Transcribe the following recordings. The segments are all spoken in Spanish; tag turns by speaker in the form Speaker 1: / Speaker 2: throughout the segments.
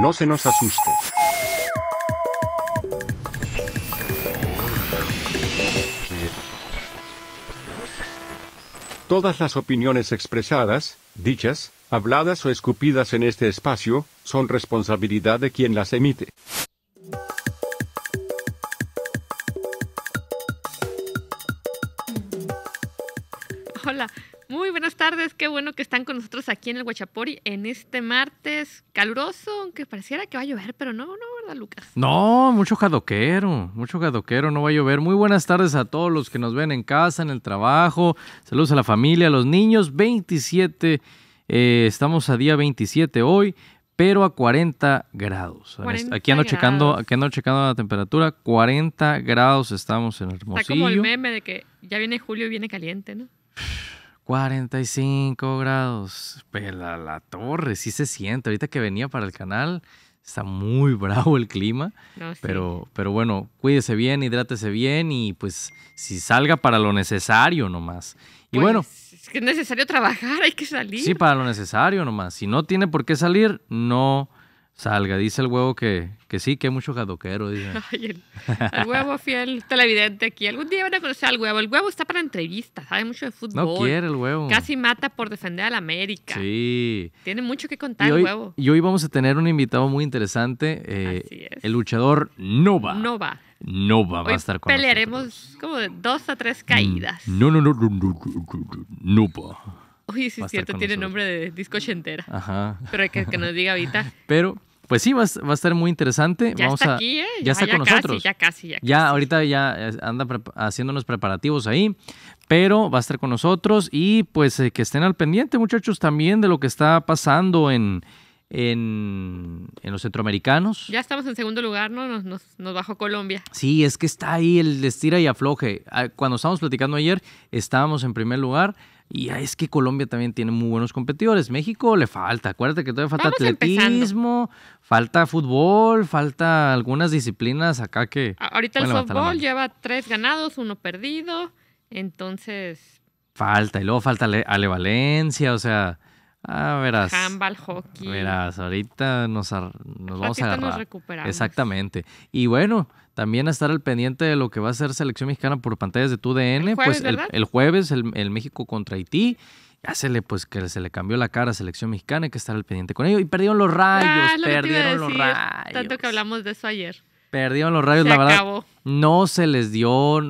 Speaker 1: No se nos asuste. Todas las opiniones
Speaker 2: expresadas, dichas, habladas o escupidas en este espacio, son responsabilidad de quien las emite.
Speaker 3: qué bueno que están con nosotros aquí en el Huachapori en este martes caluroso, aunque pareciera que va a llover, pero no, no, ¿verdad, Lucas?
Speaker 1: No, mucho jadoquero, mucho jadoquero, no va a llover. Muy buenas tardes a todos los que nos ven en casa, en el trabajo. Saludos a la familia, a los niños. 27, eh, estamos a día 27 hoy pero a 40 grados. aquí ando checando, aquí ando checando la temperatura, 40 grados estamos en Hermosillo. Está como el
Speaker 3: meme de que ya viene julio y viene caliente, ¿no?
Speaker 1: 45 grados. Pela la torre, sí se siente. Ahorita que venía para el canal, está muy bravo el clima. pero, pero bueno, cuídese bien, hidrátese bien y pues si salga para lo necesario nomás. Y pues, bueno.
Speaker 3: Es que es necesario trabajar, hay que salir. Sí,
Speaker 1: para lo necesario nomás. Si no tiene por qué salir, no salga. Dice el huevo que, sí, que hay mucho jadoquero. Dice.
Speaker 3: el, huevo fiel televidente aquí. Algún día van a conocer al huevo. El huevo está para entrevistas, sabe mucho de fútbol. No quiere
Speaker 1: el huevo. Casi
Speaker 3: mata por defender a la América.
Speaker 1: Sí.
Speaker 3: Tiene mucho que contar el huevo.
Speaker 1: Y hoy vamos a tener un invitado muy interesante. Así es. El luchador Nova. Nova. Nova va a estar con
Speaker 3: pelearemos como dos a tres caídas.
Speaker 1: no, no, no, no, no, no Nova.
Speaker 3: Oye, sí, es cierto, tiene nombre de disco ochentera. Ajá. Pero que, que nos diga ahorita.
Speaker 1: Pero, pues sí, va, a estar muy interesante. Ya Vamos está aquí, ¿eh? Ya está con nosotros. Ya casi, ya Ya ahorita ya eh, anda haciéndonos preparativos ahí, pero va a estar con nosotros y pues eh, que estén al pendiente, muchachos, también de lo que está pasando en, en, los centroamericanos.
Speaker 3: Ya estamos en segundo lugar, ¿no? Nos, nos, bajó Colombia.
Speaker 1: Sí, es que está ahí el estira y afloje. Ah, cuando estábamos platicando ayer, estábamos en primer lugar y es que Colombia también tiene muy buenos competidores. México le falta. Acuérdate que todavía falta atletismo, falta fútbol, falta algunas disciplinas acá que. Ahorita el fútbol
Speaker 3: lleva tres ganados, uno perdido. Entonces.
Speaker 1: Falta. Y luego falta Ale, Valencia, o sea. Ah, verás. Handball,
Speaker 3: hockey. Verás,
Speaker 1: ahorita nos, vamos a agarrar. Exactamente. Y bueno, también estar al pendiente de lo que va a ser selección mexicana por pantallas de tu DN. pues el, jueves, el, México contra Haití ya se le, pues, que se le cambió la cara a Selección Mexicana, hay que estar al pendiente con ello. Y perdieron los ah, rayos, perdieron los rayos.
Speaker 3: Tanto que hablamos de eso ayer.
Speaker 1: Perdieron los rayos, la verdad. No se les dio.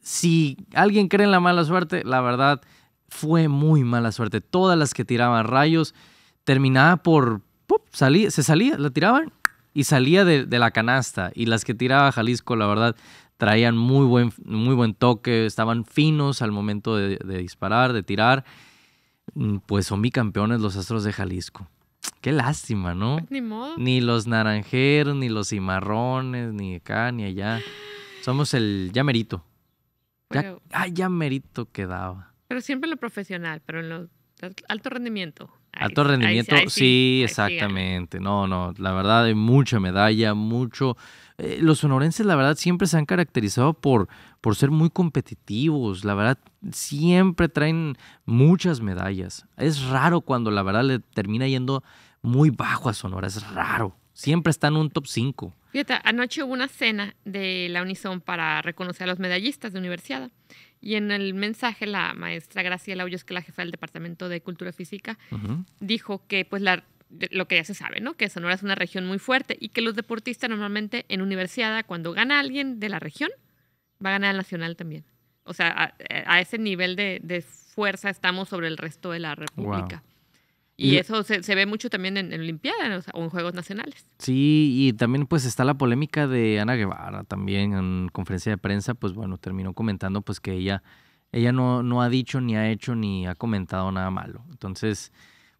Speaker 1: si alguien cree en la mala suerte, la verdad fue muy mala suerte. Todas las que tiraban rayos terminaba por. se salía, la tiraban y salía de, la canasta. Y las que tiraba Jalisco, la verdad, traían muy buen, muy buen toque, estaban finos al momento de, disparar, de tirar. Mm, pues son campeones los Astros de Jalisco. Qué lástima, ¿no? Pues ni los naranjeros, ni los cimarrones, ni acá, ni allá. Somos el llamerito. Ya, ah, quedaba.
Speaker 3: Pero siempre lo profesional, pero en lo alto rendimiento. Alto rendimiento, sí, exactamente.
Speaker 1: no, no, la verdad hay mucha medalla, mucho... Eh, los sonorenses, la verdad, siempre se han caracterizado por, por ser muy competitivos. La verdad, siempre traen muchas medallas. Es raro cuando la verdad le termina yendo muy bajo a Sonora, es raro. Siempre están en un top 5.
Speaker 3: Fíjate, anoche hubo una cena de la Unison para reconocer a los medallistas de universidad. Y en el mensaje la maestra Graciela Hoyos, que es la jefa del Departamento de Cultura Física, dijo que pues la, lo que ya se sabe, ¿no? Que Sonora es una región muy fuerte y que los deportistas normalmente en universidad, cuando gana alguien de la región, va a ganar al nacional también. O sea, a, ese nivel de, fuerza estamos sobre el resto de la República. Y, eso se, se, ve mucho también en, Olimpiadas o en Juegos Nacionales.
Speaker 1: Sí, y también pues está la polémica de Ana Guevara también en conferencia de prensa, pues bueno, terminó comentando pues que ella, ella no, no ha dicho ni ha hecho ni ha comentado nada malo. Entonces,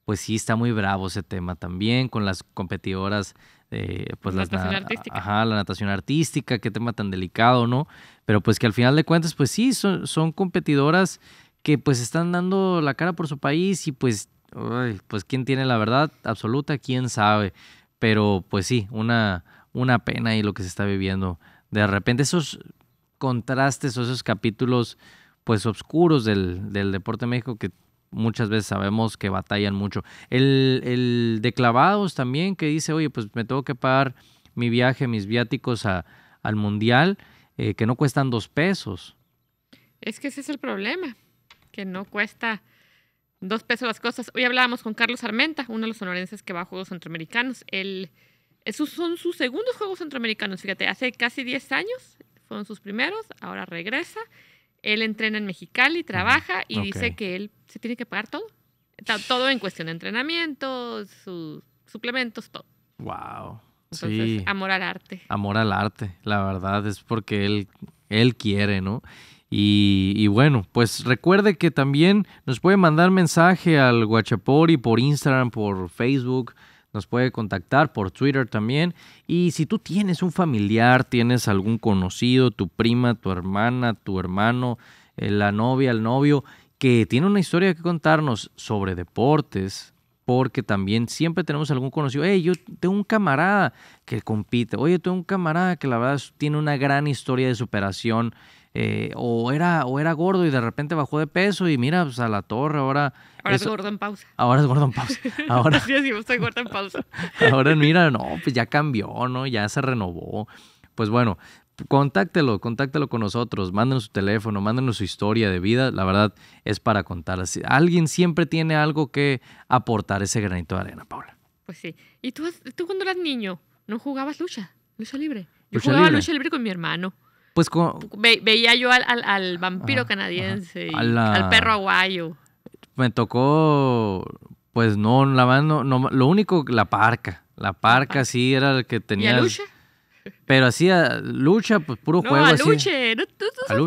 Speaker 1: pues sí está muy bravo ese tema también con las competidoras de pues la natación artística. Ajá, la natación artística, qué tema tan delicado, ¿no? Pero pues que al final de cuentas, pues sí, son, son competidoras que pues están dando la cara por su país y pues pues quién tiene la verdad absoluta, quién sabe. Pero pues sí, una, una pena y lo que se está viviendo. De repente esos contrastes o esos capítulos pues oscuros del, deporte México que muchas veces sabemos que batallan mucho. El, de clavados también que dice, oye, pues me tengo que pagar mi viaje, mis viáticos al mundial, eh, que no cuestan dos pesos.
Speaker 3: Es que ese es el problema, que no cuesta Dos pesos las cosas. Hoy hablábamos con Carlos Armenta, uno de los sonorenses que va a Juegos Centroamericanos. Él, esos son sus segundos Juegos Centroamericanos. Fíjate, hace casi 10 años fueron sus primeros, ahora regresa. Él entrena en Mexicali, trabaja y dice que él se tiene que pagar todo. Todo en cuestión de entrenamiento, sus suplementos, todo.
Speaker 1: Wow.
Speaker 3: Entonces, amor al arte.
Speaker 1: Amor al arte, la verdad, es porque él, él quiere, ¿no? Y, bueno, pues recuerde que también nos puede mandar mensaje al Guachapori por Instagram, por Facebook, nos puede contactar por Twitter también. Y si tú tienes un familiar, tienes algún conocido, tu prima, tu hermana, tu hermano, eh, la novia, el novio, que tiene una historia que contarnos sobre deportes, porque también siempre tenemos algún conocido. Hey, yo tengo un camarada que compite. Oye, tengo un camarada que la verdad tiene una gran historia de superación eh, o, era, o era gordo y de repente bajó de peso y mira, pues a la torre ahora... Ahora es gordo en pausa. Ahora es gordo en pausa. Ahora, mira, no, pues ya cambió, ¿no? Ya se renovó. Pues bueno, contáctelo, contáctelo con nosotros, mándenos su teléfono, mándenos su historia de vida, la verdad es para contar. Alguien siempre tiene algo que aportar ese granito de arena, Paula.
Speaker 3: Pues sí. ¿Y tú, tú cuando eras niño no jugabas lucha, lucha libre? Yo jugaba lucha libre con mi hermano. Pues veía yo al, vampiro canadiense, al perro aguayo.
Speaker 1: Me tocó, pues no, la mano no, lo único, la parca. La parca sí era el que tenía... ¿Y Lucha? Pero hacía lucha, pues puro juego. así. No, a
Speaker 2: Luche,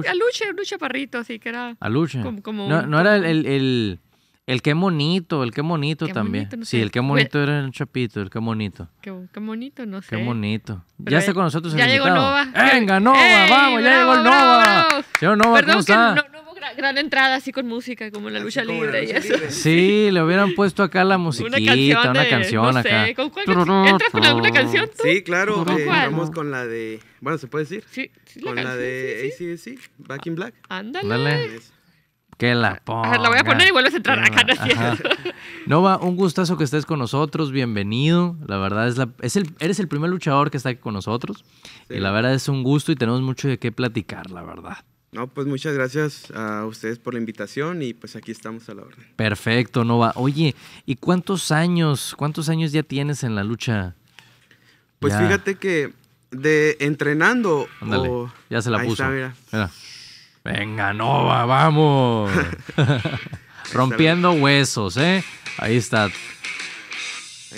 Speaker 3: a Luche, lucha Parrito, así que era...
Speaker 1: A lucha? Como, no, no era el el qué bonito, el qué monito también. sí, el qué bonito era el chapito, el qué bonito.
Speaker 3: Qué, qué bonito, no sé. Qué bonito. ya está con nosotros el ya Llegó Nova. Venga, Nova, vamos, ya llegó Nova.
Speaker 1: Bravo. Nova, Perdón ¿cómo está? No,
Speaker 3: hubo gran, entrada así con música, como la lucha libre y eso.
Speaker 1: Sí, le hubieran puesto acá la musiquita, una canción, acá. no acá. Sé, ¿con cuál ¿Entras con alguna canción Sí,
Speaker 4: claro, eh, vamos con la de, bueno, ¿se puede decir? Sí, sí la Con la de sí, sí. ACDC, Back in Black. Ándale.
Speaker 3: Ándale.
Speaker 1: Que la ponga. la voy a poner y vuelves a entrar acá, ¿no Nova, un gustazo que estés con nosotros, bienvenido. La verdad es, eres el primer luchador que está aquí con nosotros. Y la verdad es un gusto y tenemos mucho de qué platicar, la verdad.
Speaker 4: No, pues muchas gracias a ustedes por la invitación y pues aquí estamos a la orden.
Speaker 1: Perfecto, Nova. Oye, ¿y cuántos años, cuántos años ya tienes en la lucha? Pues fíjate
Speaker 4: que de entrenando. Ándale, Ya se la puso. está,
Speaker 1: mira. Venga, Nova, vamos. Rompiendo huesos, ¿eh? Ahí está. Ahí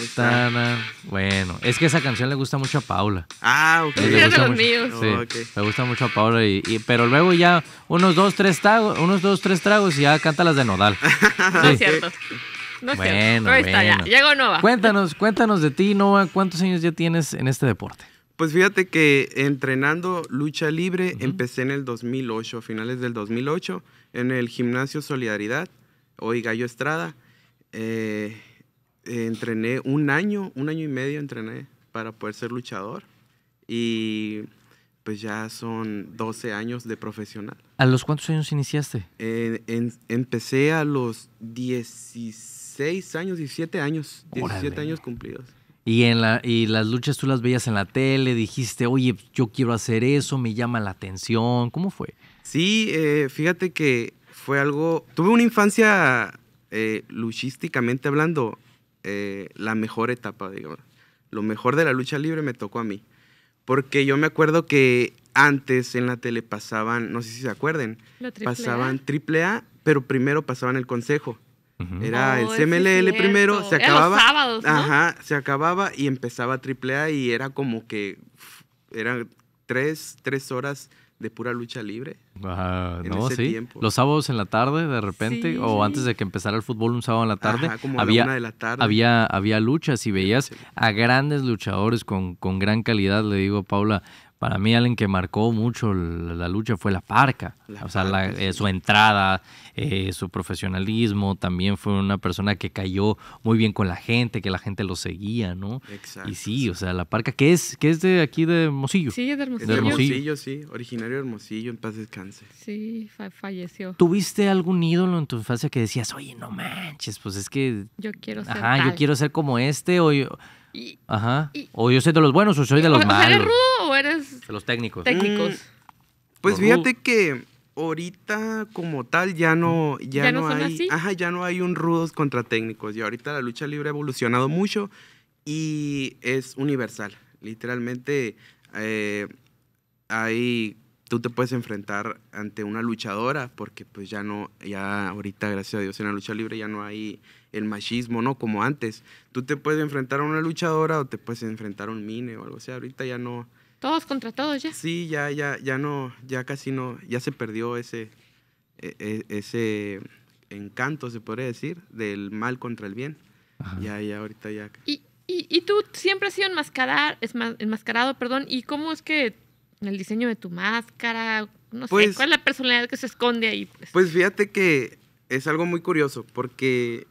Speaker 1: está. Bueno, es que esa canción le gusta mucho a Paula. Ah, ok. Le gusta los mucho, Sí, gusta mucho a Paula. Y, pero luego ya unos dos, tres tragos, unos dos, tres tragos y ya canta las de Nodal. no es cierto. No bueno, cierto. bueno. Llegó Nova. Cuéntanos, cuéntanos de ti, Nova. ¿Cuántos años ya tienes en este deporte? Pues
Speaker 4: fíjate que entrenando lucha libre empecé en el 2008, a finales del 2008, en el gimnasio Solidaridad, hoy Gallo Estrada. Eh, entrené un año, un año y medio entrené para poder ser luchador y pues ya son 12 años de profesional.
Speaker 1: ¿A los cuántos años iniciaste?
Speaker 4: Eh, empecé a los 16 años, 17 años, 17 años cumplidos.
Speaker 1: Y, en la, y las luchas tú las veías en la tele, dijiste, oye, yo quiero hacer eso, me llama la atención. ¿Cómo fue?
Speaker 4: Sí, eh, fíjate que fue algo. Tuve una infancia, eh, luchísticamente hablando, eh, la mejor etapa, digamos. Lo mejor de la lucha libre me tocó a mí. Porque yo me acuerdo que antes en la tele pasaban, no sé si se acuerden, pasaban triple A, pero primero pasaban el consejo. Era el oh, CMLL primero, se acababa. Ajá, se acababa y empezaba AAA y era como que eran tres, tres horas de pura lucha libre. no, sí. Los
Speaker 1: sábados en la tarde, de repente, o antes de que empezara el fútbol un sábado en la tarde, había, Había, luchas y veías a grandes luchadores con, con gran calidad, le digo a Paula, para mí alguien que marcó mucho la, lucha fue la Parca. o sea, eh, su entrada, eh, su profesionalismo, también fue una persona que cayó muy bien con la gente, que la gente lo seguía, ¿no? Exacto. Y sí, o sea, la Parca, que es, que es de aquí de Hermosillo. Sí, de Hermosillo. de Hermosillo,
Speaker 4: sí, originario de Hermosillo, en paz descanse.
Speaker 3: Sí, falleció.
Speaker 1: ¿Tuviste algún ídolo en tu infancia que decías, oye, no manches, pues es que... Yo quiero ser Ajá, yo quiero ser como este, o yo Ajá. o yo soy de los buenos o soy de los malos. ¿Eres
Speaker 3: rudo o eres de los técnicos? Técnicos. Mm.
Speaker 1: pues fíjate
Speaker 4: que ahorita como tal ya no ya, no, hay, ajá, ya no hay un rudos contra técnicos. Y ahorita la lucha libre ha evolucionado mucho y es universal. Literalmente eh, hay tú te puedes enfrentar ante una luchadora porque pues ya no ya ahorita gracias a Dios en la lucha libre ya no hay el machismo, ¿no? Como antes. Tú te puedes enfrentar a una luchadora o te puedes enfrentar a un mine o algo así. Ahorita ya no. Todos contra todos ya. Sí, ya, ya, ya no, ya casi no, ya se perdió ese, e, e, ese encanto, se podría decir, del mal contra el bien. Ya, ya, ahorita ya.
Speaker 3: ¿Y, tú siempre has sido enmascarar, enmascarado, perdón, ¿y cómo es que el diseño de tu máscara? No sé, pues ¿cuál es la personalidad que se esconde ahí? Pues?
Speaker 4: pues fíjate que es algo muy curioso, porque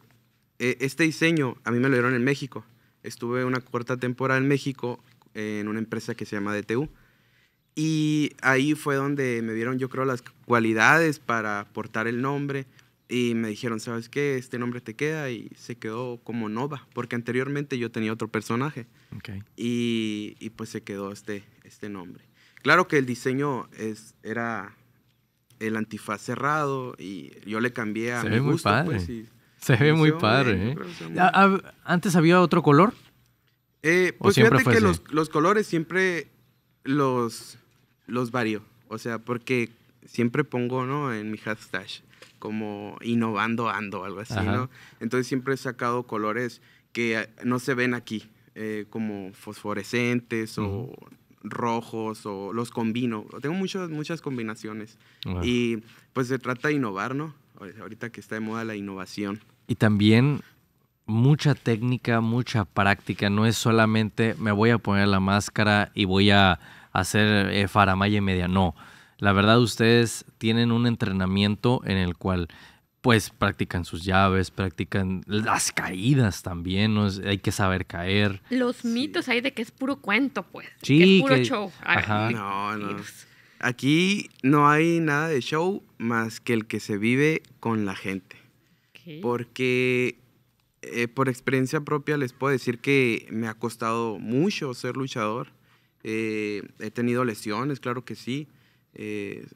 Speaker 4: eh, este diseño a mí me lo dieron en México. Estuve una corta temporada en México en una empresa que se llama DTU. Y ahí fue donde me dieron, yo creo, las cualidades para portar el nombre. Y me dijeron, ¿sabes qué? Este nombre te queda. Y se quedó como Nova, porque anteriormente yo tenía otro personaje. Y, pues se quedó este, este nombre. Claro que el diseño es, era el antifaz cerrado y yo le cambié a mi gusto. Muy pues, padre. Pues,
Speaker 1: se ve muy padre. ¿eh? Ah, ¿Antes había otro color? Eh, pues fíjate
Speaker 4: que los, los, colores siempre los, los varío. O sea, porque siempre pongo, ¿no? En mi hashtag, como innovando ando, algo así, ¿no? Entonces siempre he sacado colores que eh, no se ven aquí, como fosforescentes o rojos o los combino. Tengo muchas muchas combinaciones. Y pues se trata de innovar, ¿no? ahorita que está de moda la innovación.
Speaker 1: Y también mucha técnica, mucha práctica, no es solamente me voy a poner la máscara y voy a hacer eh, faramaya media, no. La verdad ustedes tienen un entrenamiento en el cual pues practican sus llaves, practican las caídas también, hay que saber caer.
Speaker 3: Los mitos hay de que es puro cuento, pues. Sí, que es puro show. Ajá.
Speaker 1: No, no. Aquí
Speaker 4: no hay nada de show más que el que se vive con la gente. Porque eh, por experiencia propia les puedo decir que me ha costado mucho ser luchador. Eh, he tenido lesiones, claro que sí. Eh,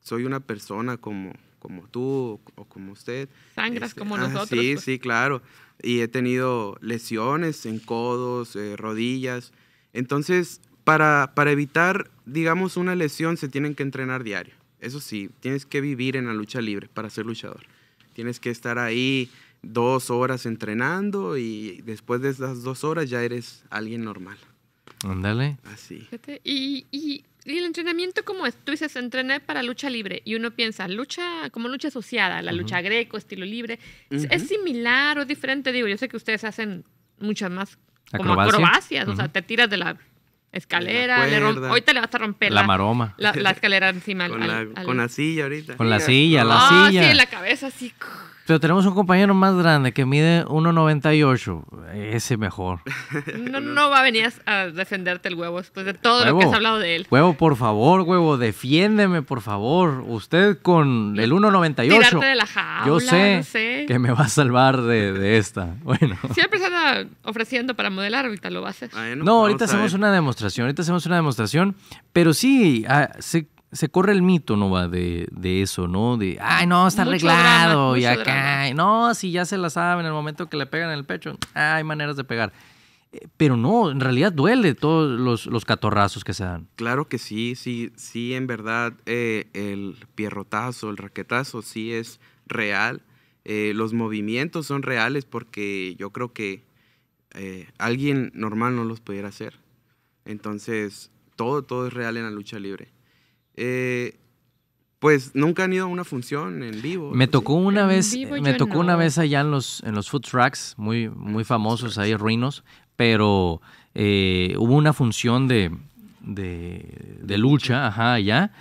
Speaker 4: soy una persona como, como tú o como usted. Sangras este, como ah, nosotros. Sí, pues. sí, claro. Y he tenido lesiones en codos, rodillas. Entonces, para, para evitar digamos, una lesión se tienen que entrenar diario. Eso sí, tienes que vivir en la lucha libre para ser luchador. Tienes que estar ahí dos horas entrenando y después de esas dos horas ya eres alguien normal.
Speaker 1: Ándale. Así.
Speaker 3: Y, el entrenamiento, ¿cómo es, tú dices, entrenar para lucha libre y uno piensa, lucha como lucha asociada, la lucha greco, estilo libre, ¿es similar o diferente? Digo, yo sé que ustedes hacen muchas más como acrobacias, o sea, te tiras de la escalera. Le Ahorita le vas a romper la, maroma. La, escalera encima. Con,
Speaker 4: la, silla ahorita. Con la
Speaker 1: silla, la ah, silla. en la
Speaker 3: cabeza así.
Speaker 1: Pero tenemos un compañero más grande que mide 1,98. Ese mejor.
Speaker 3: No, no va a venir a defenderte el huevo después de todo lo que has hablado de él.
Speaker 1: Huevo, por favor, huevo, defiéndeme, por favor. Usted con el 1,98.
Speaker 3: Yo sé, que
Speaker 1: me va a salvar de, esta. Bueno.
Speaker 3: Siempre está ofreciendo para modelar, ahorita lo va a no, ahorita hacemos
Speaker 1: una demostración. Ahorita hacemos una demostración. Pero sí, ah, sí se corre el mito, ¿no? Va de, eso, ¿no? De, ay, no, está arreglado y acá. No, si ya se la saben, el momento que le pegan en el pecho, hay maneras de pegar. Eh, pero no, en realidad duele todos los, catorrazos que se dan. Claro que sí, sí, sí, en verdad, eh,
Speaker 4: el pierrotazo, el raquetazo, sí es real. Eh, los movimientos son reales porque yo creo que alguien normal no los pudiera hacer. Entonces, todo, todo es real en la lucha libre. Eh, pues nunca han ido a una función en vivo. Me tocó una vez, me tocó una vez
Speaker 1: allá en los, en los food trucks, muy, muy ah, famosos ahí, ruinos, pero eh, hubo una función de, de, lucha, ajá, allá,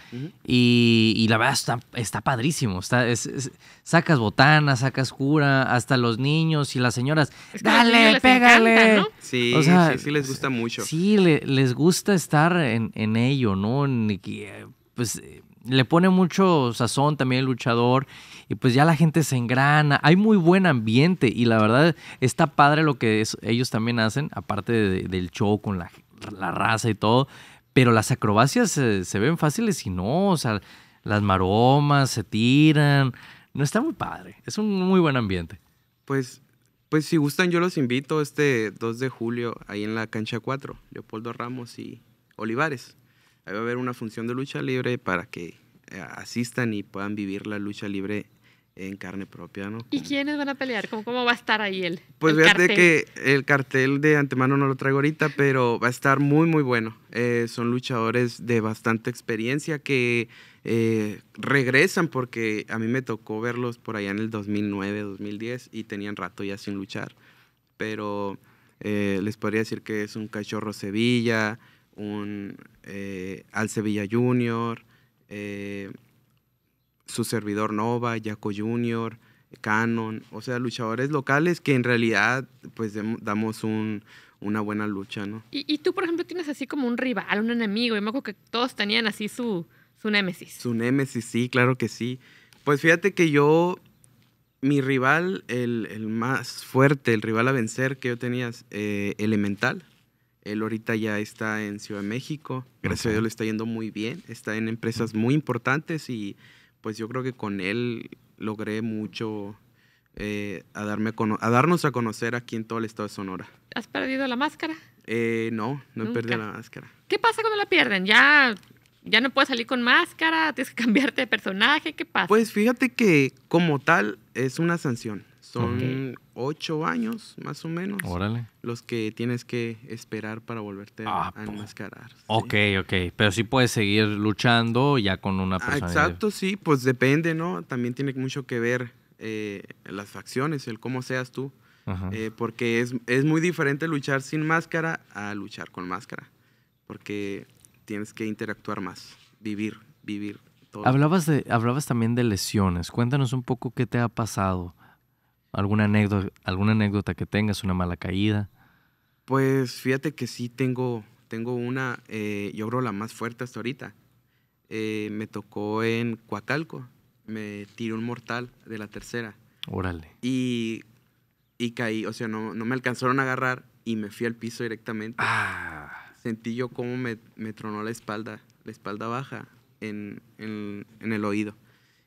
Speaker 1: y, la verdad está, padrísimo, sacas botanas, sacas cura, hasta los niños y las señoras, dale, pégale. sí, sí, les gusta mucho. Sí, les gusta estar en, en ello, ¿no? pues eh, le pone mucho sazón también el luchador y pues ya la gente se engrana, hay muy buen ambiente y la verdad está padre lo que ellos también hacen, aparte del show con la, raza y todo, pero las acrobacias se, ven fáciles y no, o sea, las maromas se tiran, no está muy padre, es un muy buen ambiente.
Speaker 4: Pues pues si gustan, yo los invito este 2 de julio ahí en la cancha 4, Leopoldo Ramos y Olivares. Ahí va a haber una función de lucha libre para que eh, asistan y puedan vivir la lucha libre en carne propia, ¿no?
Speaker 3: ¿Y quiénes van a pelear? ¿Cómo, cómo va a estar ahí el Pues fíjate que
Speaker 4: el cartel de antemano no lo traigo ahorita, pero va a estar muy, muy bueno. Eh, son luchadores de bastante experiencia que eh, regresan porque a mí me tocó verlos por allá en el 2009, 2010 y tenían rato ya sin luchar. Pero les podría decir que es un cachorro Sevilla, un eh, Al Sevilla Junior, eh, su servidor Nova, Jaco Junior, Canon, o sea, luchadores locales que en realidad pues damos una buena lucha, ¿no?
Speaker 3: ¿Y, tú, por ejemplo, tienes así como un rival, un enemigo, yo me acuerdo que todos tenían así su, su némesis.
Speaker 4: Su némesis, sí, claro que sí. Pues fíjate que yo, mi rival, el, el más fuerte, el rival a vencer que yo tenía, eh, Elemental. Él ahorita ya está en Ciudad de México. Gracias a Dios le está yendo muy bien. Está en empresas muy importantes y pues yo creo que con él logré mucho eh, a, darnos a conocer aquí en todo el estado de Sonora.
Speaker 3: ¿Has perdido la máscara?
Speaker 4: Eh, no, no he perdido la máscara.
Speaker 3: ¿Qué pasa cuando la pierden? ¿Ya, ya no puedes salir con máscara? ¿Tienes que cambiarte de personaje? ¿Qué pasa?
Speaker 4: Pues fíjate que como tal es una sanción. Son ocho años, más o menos. Los que tienes que esperar para volverte a ah, pues. enmascarar.
Speaker 1: Ok, ok. Pero sí puedes seguir luchando ya con una ah, persona. exacto,
Speaker 4: sí. Pues depende, ¿no? También tiene mucho que ver eh, las facciones, el cómo seas tú. Eh, porque es, es muy diferente luchar sin máscara a luchar con máscara. Porque tienes que interactuar más, vivir, vivir todo. Hablabas,
Speaker 1: de, hablabas también de lesiones. Cuéntanos un poco qué te ha pasado. ¿Alguna anécdota, alguna anécdota que tengas, una mala caída?
Speaker 4: Pues fíjate que sí tengo, tengo una, eh, yo creo la más fuerte hasta ahorita. Eh, me tocó en Coacalco, me tiró un mortal de la tercera. Órale. Y, y caí, o sea, no, me alcanzaron a agarrar y me fui al piso directamente. Ah. Sentí yo cómo me, tronó la espalda, la espalda baja en, el oído.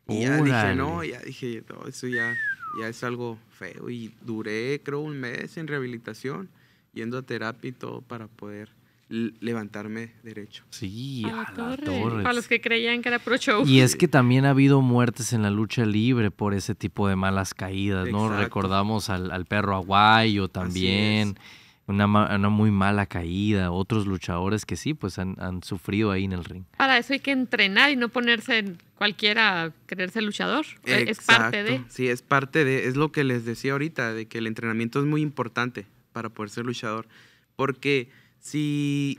Speaker 4: Y ya dije, no, ya dije, no, eso ya ya es algo feo. Y duré, creo, un mes en rehabilitación, yendo a terapia y todo para poder levantarme derecho. Sí, a, Para los
Speaker 3: que creían que era pro show. Y es que
Speaker 1: también ha habido muertes en la lucha libre por ese tipo de malas caídas, ¿no? Recordamos al, al perro aguayo también una, muy mala caída, otros luchadores que sí, pues han, han, sufrido ahí en el ring.
Speaker 3: Para eso hay que entrenar y no ponerse en cualquiera, creerse luchador. Es parte de.
Speaker 1: Sí, es parte de, es lo que les decía
Speaker 4: ahorita, de que el entrenamiento es muy importante para poder ser luchador. Porque si,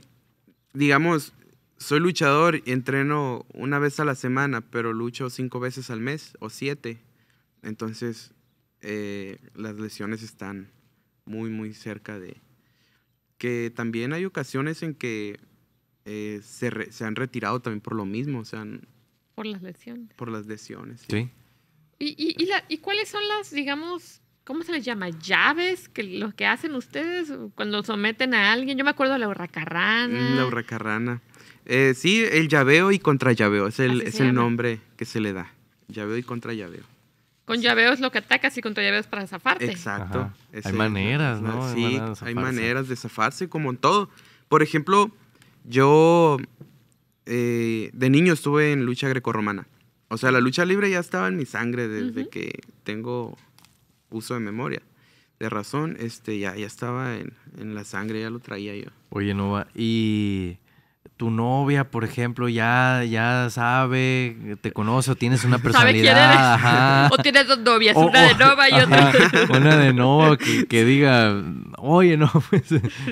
Speaker 4: digamos, soy luchador y entreno una vez a la semana, pero lucho cinco veces al mes o siete, entonces eh, las lesiones están muy, muy cerca de, que también hay ocasiones en que eh, se, han retirado también por lo mismo, o sea,
Speaker 3: por las lesiones.
Speaker 4: Por las lesiones. Sí.
Speaker 3: ¿Y, cuáles son las, digamos, cómo se les llama? ¿Llaves? que los que hacen ustedes cuando someten a alguien? Yo me acuerdo de la hurracarrana. Mm, la
Speaker 4: hurracarrana. Eh, sí, el llaveo y contra es el, es el nombre que se le da. Llaveo y contra llaveo.
Speaker 3: Con llaveos lo que atacas y con llaveos para zafarte. Exacto.
Speaker 4: hay maneras, ¿no? Sí, hay maneras, de zafarse como en todo. Por ejemplo, yo eh, de niño estuve en lucha grecorromana. O sea, la lucha libre ya estaba en mi sangre desde que tengo uso de memoria. De razón, este, ya, ya estaba en, en la sangre, ya lo traía yo.
Speaker 1: Oye, Nova, y tu novia, por ejemplo, ya, ya sabe, te conoce o tienes una personalidad. ¿Sabe quién Ajá. O tienes dos novias, una de Nova y otra. Una de Nova que, diga, oye, no, pues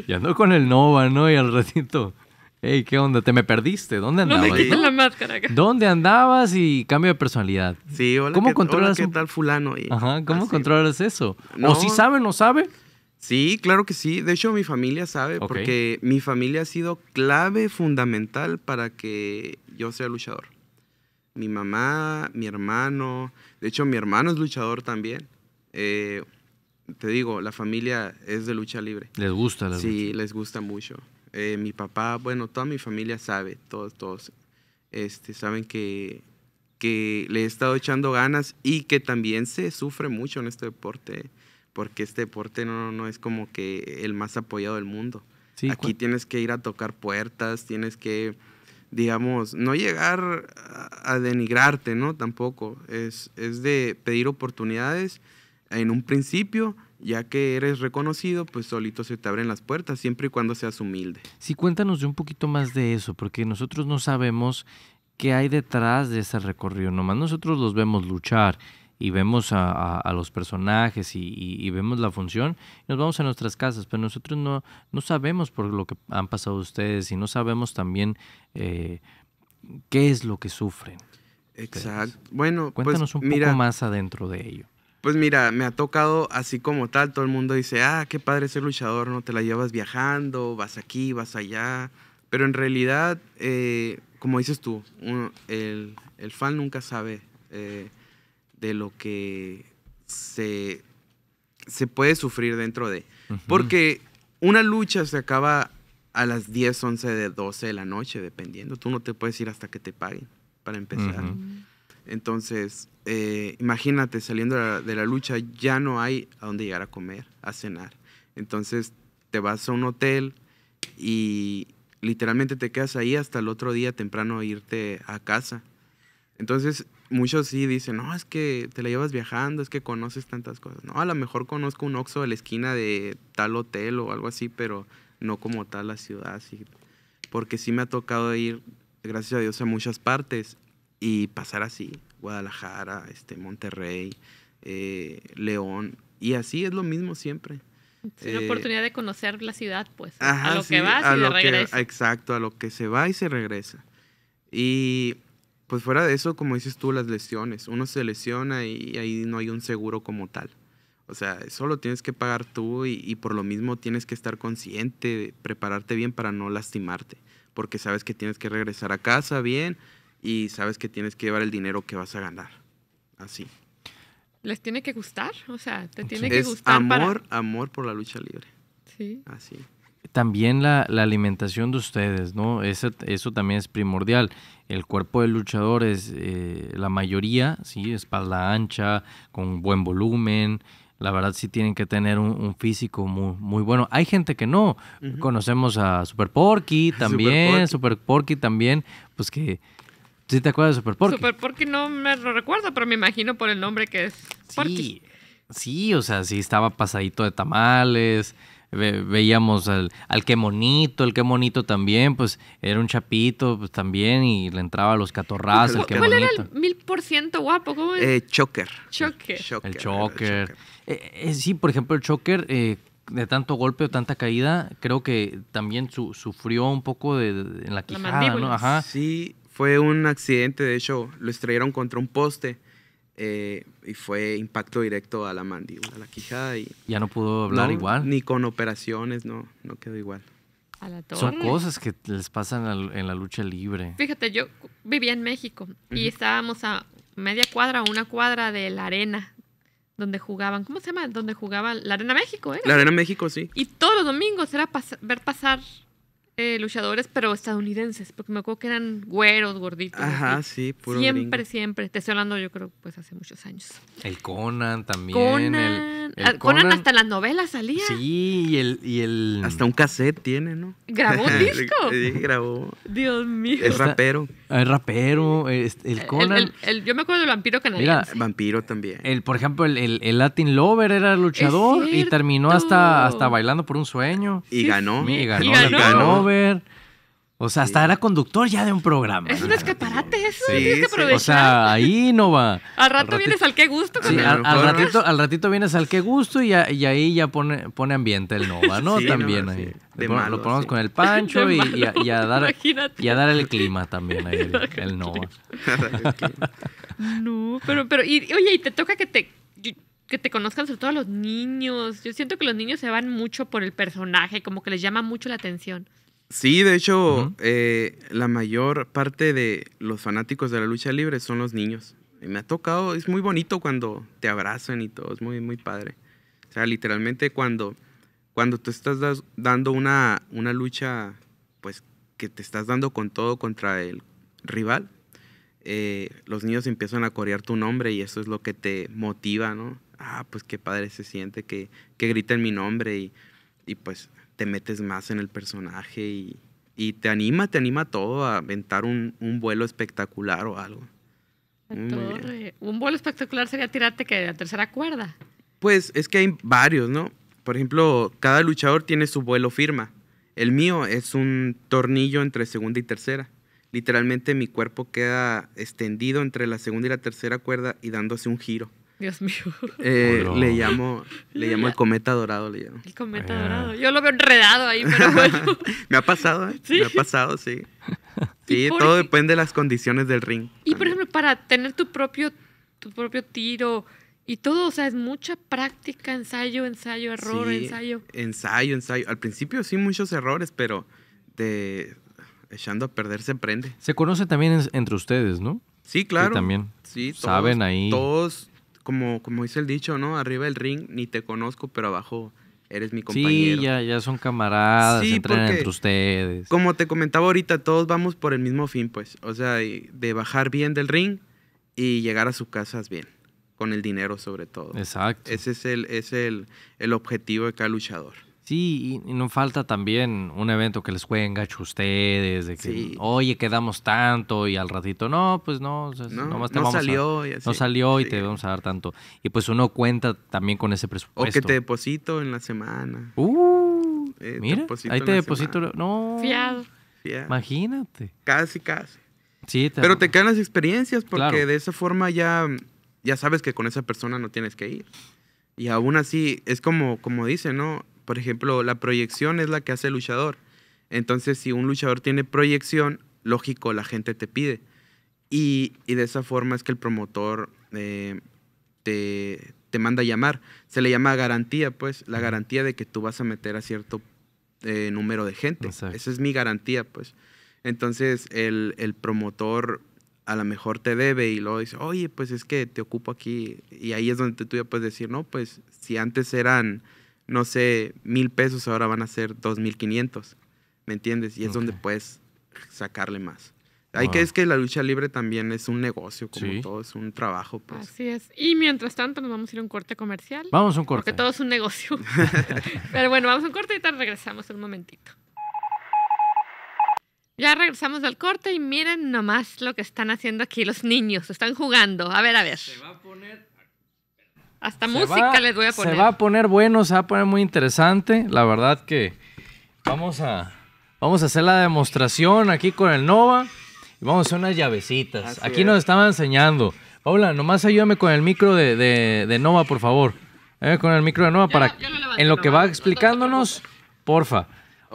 Speaker 1: ya ando con el Nova, ¿no? Y al ratito, hey, ¿qué onda? ¿Te me perdiste? ¿Dónde andabas? No me la máscara. Acá. ¿Dónde andabas y cambio de personalidad? Sí, hola, ¿Cómo controlas ¿qué tal fulano? Ajá, ¿cómo ah, controlas eso? ¿O si sabe,
Speaker 4: no sabe? Sí, claro que sí. De hecho, mi familia sabe, porque mi familia ha sido clave fundamental para que yo sea luchador. Mi mamá, mi hermano, de hecho, mi hermano es luchador también. Eh, te digo, la familia es de lucha libre.
Speaker 1: Les gusta, la Sí,
Speaker 4: les gusta mucho. Eh, mi papá, bueno, toda mi familia sabe, todos, todos, este, saben que, que le he estado echando ganas y que también se sufre mucho en este deporte porque este deporte no, no es como que el más apoyado del mundo. Aquí tienes que ir a tocar puertas, tienes que, digamos, no llegar a, denigrarte, ¿no? Tampoco. Es, es de pedir oportunidades en un principio, ya que eres reconocido, pues solito se te abren las puertas, siempre y cuando seas humilde.
Speaker 1: Sí, cuéntanos un poquito más de eso, porque nosotros no sabemos qué hay detrás de ese recorrido, nomás nosotros los vemos luchar y vemos a, los personajes y, vemos la función, nos vamos a nuestras casas, pero nosotros no, no sabemos por lo que han pasado ustedes y no sabemos también eh, qué es lo que sufren.
Speaker 4: Exacto.
Speaker 1: Bueno, pues, cuéntanos un poco más adentro de ello.
Speaker 4: Pues mira, me ha tocado así como tal, todo el mundo dice, ah, qué padre ser luchador, no te la llevas viajando, vas aquí, vas allá, pero en realidad, eh, como dices tú, el, fan nunca sabe. Eh, de lo que se, puede sufrir dentro de. Porque una lucha se acaba a las 10, 11, de 12 de la noche, dependiendo. Tú no te puedes ir hasta que te paguen para empezar. Entonces, eh, imagínate saliendo de la, de la, lucha, ya no hay a dónde llegar a comer, a cenar. Entonces, te vas a un hotel y literalmente te quedas ahí hasta el otro día temprano irte a casa. Entonces, muchos sí dicen, no, es que te la llevas viajando, es que conoces tantas cosas. No, a lo mejor conozco un Oxxo de la esquina de tal hotel o algo así, pero no como tal la ciudad, Porque sí me ha tocado ir, gracias a Dios, a muchas partes y pasar así, Guadalajara, este, Monterrey, eh, León, y así es lo mismo siempre.
Speaker 3: Es una eh, oportunidad de conocer la ciudad, pues. a lo que vas y a lo que
Speaker 4: Exacto, a lo que se va y se regresa. Y pues fuera de eso, como dices tú, las lesiones. Uno se lesiona y ahí no hay un seguro como tal. O sea, eso lo tienes que pagar tú y, por lo mismo tienes que estar consciente, prepararte bien para no lastimarte, porque sabes que tienes que regresar a casa bien y sabes que tienes que llevar el dinero que vas a ganar. Así.
Speaker 3: Les tiene que gustar, o sea, te tiene que gustar. Amor,
Speaker 4: amor por la lucha libre. Sí. Así
Speaker 1: también la, la, alimentación de ustedes, ¿no? Eso, eso también es primordial. El cuerpo del luchador es eh, la mayoría, ¿sí? Espalda ancha, con buen volumen. La verdad sí tienen que tener un, físico muy, muy bueno. Hay gente que no. Conocemos a Super Porky también, Super Porky. también, pues que ¿Sí te acuerdas de Super Porky? Super
Speaker 3: Porky no me lo recuerdo, pero me imagino por el nombre que es Porky. Sí,
Speaker 1: sí o sea, sí estaba pasadito de tamales, veíamos al, al que monito, el que monito también, pues era un chapito pues, también y le entraba a los catorrazos, ¿Cuál era
Speaker 2: el
Speaker 3: mil por ciento guapo? ¿Cómo eh, choker. Choker. El
Speaker 1: choker. Eh, eh, sí, por ejemplo, el choker eh, de tanto golpe o tanta caída, creo que también sufrió un poco de, en la quijada, ¿no? Sí, fue un accidente, de hecho, lo
Speaker 4: estrellaron contra un poste eh, y fue impacto directo a la mandíbula, a la quijada. Y, ¿Ya no pudo hablar igual? Ni con operaciones, no, no quedó igual. Son cosas
Speaker 1: que les pasan en la lucha libre.
Speaker 3: Fíjate, yo vivía en México y estábamos a media cuadra o una cuadra de la arena donde jugaban, ¿cómo se llama? Donde jugaban la Arena México, ¿eh? La Arena
Speaker 4: México, sí. Y
Speaker 3: todos los domingos era ver pasar eh, luchadores, pero estadounidenses, porque me acuerdo que eran güeros, gorditos. Ajá, sí, puro Siempre, siempre. Te estoy hablando, yo creo, pues hace muchos años.
Speaker 1: El Conan también. Conan. El, ah, Conan,
Speaker 3: hasta las novelas salía.
Speaker 1: Sí, y el, y el... Hasta un cassette tiene, ¿no?
Speaker 3: Grabó disco. sí,
Speaker 1: grabó.
Speaker 3: Dios mío. Es
Speaker 1: rapero. Ah, el rapero, el
Speaker 4: Conan.
Speaker 3: El, yo me acuerdo del vampiro canadiense.
Speaker 1: Mira, vampiro también. El, por ejemplo, el, Latin Lover era luchador y terminó hasta, hasta bailando por un sueño. Y ganó. ganó. Y ganó. Y ganó ver, O sea, hasta era conductor ya de un programa.
Speaker 3: Es un escaparate eso, tienes que aprovechar. O
Speaker 1: sea, ahí Nova
Speaker 3: Al rato, vienes al qué gusto. al, ratito,
Speaker 1: al ratito vienes al qué gusto y, ahí ya pone, pone ambiente el Nova, ¿no? también ahí. lo ponemos con el Pancho y, a, dar, el clima también ahí, el, Nova.
Speaker 3: no, pero, pero oye, y te toca que te que te conozcan sobre todo a los niños. Yo siento que los niños se van mucho por el personaje, como que les llama mucho la atención.
Speaker 4: Sí, de hecho, eh, la mayor parte de los fanáticos de la lucha libre son los niños. me ha tocado, es muy bonito cuando te abrazan y todo, es muy, muy padre. O sea, literalmente cuando, cuando tú estás dando una, una lucha, pues que te estás dando con todo contra el rival, eh, los niños empiezan a corear tu nombre y eso es lo que te motiva, ¿no? Ah, pues qué padre se siente que, que griten mi nombre y, y pues te metes más en el personaje y, te anima, te anima todo a aventar un, vuelo espectacular o algo. Un
Speaker 3: vuelo espectacular sería tirarte que de la tercera cuerda.
Speaker 4: Pues es que hay varios, ¿no? Por ejemplo, cada luchador tiene su vuelo firma. El mío es un tornillo entre segunda y tercera. Literalmente mi cuerpo queda extendido entre la segunda y la tercera cuerda y dándose un giro.
Speaker 3: Dios mío. Eh,
Speaker 4: oh, le llamo, le llamo el cometa dorado, El
Speaker 3: cometa ah. dorado. Yo lo veo enredado ahí, pero
Speaker 4: me ha pasado, ¿eh? Me ha pasado, sí. Sí, todo depende de las condiciones del ring.
Speaker 3: Y por ejemplo, para tener tu propio, tu propio tiro y todo, o sea, es mucha práctica, ensayo, ensayo, error, sí, ensayo.
Speaker 4: Ensayo, ensayo. Al principio sí muchos errores, pero de echando a perder se prende.
Speaker 1: Se conoce también entre ustedes, ¿no? Sí,
Speaker 4: claro. Sí, también. Sí, saben ahí. Todos como, dice el dicho, ¿no? Arriba el ring ni te conozco, pero abajo eres mi compañero. Sí,
Speaker 1: ya, son camaradas, entrenan entre ustedes.
Speaker 4: Como te comentaba ahorita, todos vamos por el mismo fin, pues. O sea, de bajar bien del ring y llegar a sus casas bien. Con el dinero, sobre todo. Exacto. Ese es el, es el, el objetivo de cada luchador.
Speaker 1: Sí, y no falta también un evento que les en gacho ustedes, de que, oye, quedamos tanto y al ratito, no, pues no, no, salió y No salió y te vamos a dar tanto. Y pues uno cuenta también con ese presupuesto. O que te
Speaker 4: deposito en la semana. Uh, eh, mira, ahí te deposito,
Speaker 1: no. Fiado.
Speaker 4: Imagínate. Casi, casi. Sí, Pero te quedan las experiencias porque de esa forma ya, ya sabes que con esa persona no tienes que ir. Y aún así, es como, como dice, ¿no? Por ejemplo, la proyección es la que hace el luchador. Entonces, si un luchador tiene proyección, lógico, la gente te pide. Y, y de esa forma es que el promotor eh, te, te, manda a llamar. Se le llama garantía, pues, la garantía de que tú vas a meter a cierto eh, número de gente. Esa es mi garantía, pues. Entonces, el, el promotor a lo mejor te debe y luego dice, oye, pues es que te ocupo aquí. Y ahí es donde tú ya puedes decir, no, pues si antes eran no sé, mil pesos ahora van a ser dos mil quinientos, ¿me entiendes? Y es donde puedes sacarle más. Hay que es que la lucha libre también es un negocio, como todo, es un trabajo. Pues.
Speaker 3: Así es. Y mientras tanto, nos vamos a ir a un corte comercial. Vamos a un corte. Porque todo es un negocio. Pero bueno, vamos a un corte y te regresamos un momentito. Ya regresamos del corte y miren nomás lo que están haciendo aquí los niños. Están jugando. A ver, a ver. Se va a poner hasta música les voy a poner. Se va a
Speaker 1: poner bueno, se va a poner muy interesante. La verdad que vamos a, vamos a hacer la demostración aquí con el Nova. Y vamos a hacer unas llavecitas. aquí nos estaba enseñando. Paula, nomás ayúdame con el micro de, de, Nova, por favor. Ayúdame eh, con el micro de Nova para... en lo que va explicándonos, porfa.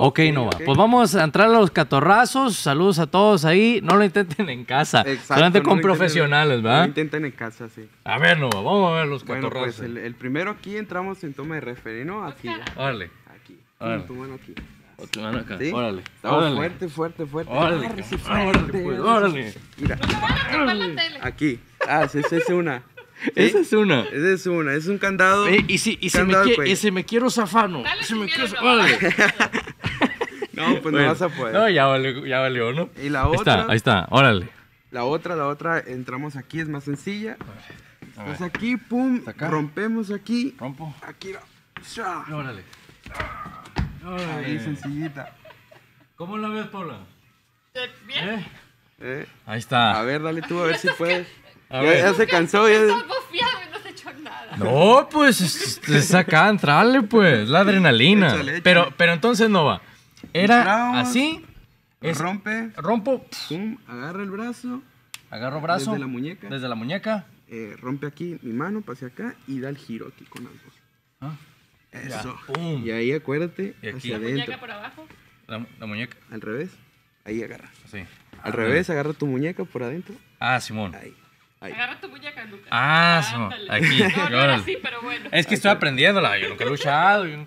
Speaker 1: Okay, ok, Nova. Pues vamos a entrar a los catorrazos. Saludos a todos ahí. No lo intenten en casa. Exacto, Solamente con profesionales,
Speaker 4: ¿verdad? No lo intenten en casa, sí. A ver, Nova, vamos a ver los bueno, pues, catorrazos. Pues el, primero aquí entramos en toma de referencia. Aquí. Órale. Aquí. Órale. Tu mano aquí. mano acá. Órale. Órale. fuerte, fuerte, fuerte. Órale. Órale. Pues, órale. Mira. Aquí. Ah, esa es, una. Esa es una. Esa es una. Es un candado. Eh, y si, y si me, quiero.
Speaker 1: me quiero zafano. Órale. si No, pues no vas a poder. No, ya valió, ya valió, ¿no? Y la otra. Ahí está, ahí está, órale. La
Speaker 4: otra, la otra, entramos aquí, es más sencilla. Pues aquí, pum, rompemos aquí. Rompo.
Speaker 1: Aquí, va. Órale. órale. Ahí,
Speaker 2: sencillita.
Speaker 1: ¿Cómo la ves, Paula? Eh, bien. ¿Eh? Eh. Ahí está. A ver, dale tú, a ver si puedes. A ver. Ya, se cansó. Ya... no nada. No, pues, es acá, entrale, pues. La adrenalina. Pero, pero entonces no va.
Speaker 4: Era así. Es, rompe. Rompo. Pum, agarra el brazo.
Speaker 1: Agarro brazo. Desde la muñeca. Desde la muñeca.
Speaker 4: Eh, rompe aquí mi mano, pase acá y da el giro aquí con ambos Ah, Eso. y
Speaker 1: ahí acuérdate. Y aquí. hacia ¿La muñeca por abajo? La, muñeca. Al revés. Ahí
Speaker 4: agarra. Así. Al ah, revés, agarra tu muñeca por adentro.
Speaker 1: Ah, Simón. Ahí. Ahí.
Speaker 3: Agarra tu muñeca, Lucas. Ah, Simón. Aquí.
Speaker 1: No, no, sí, pero bueno. Es que estoy aprendiéndola. Yo nunca he luchado. Yo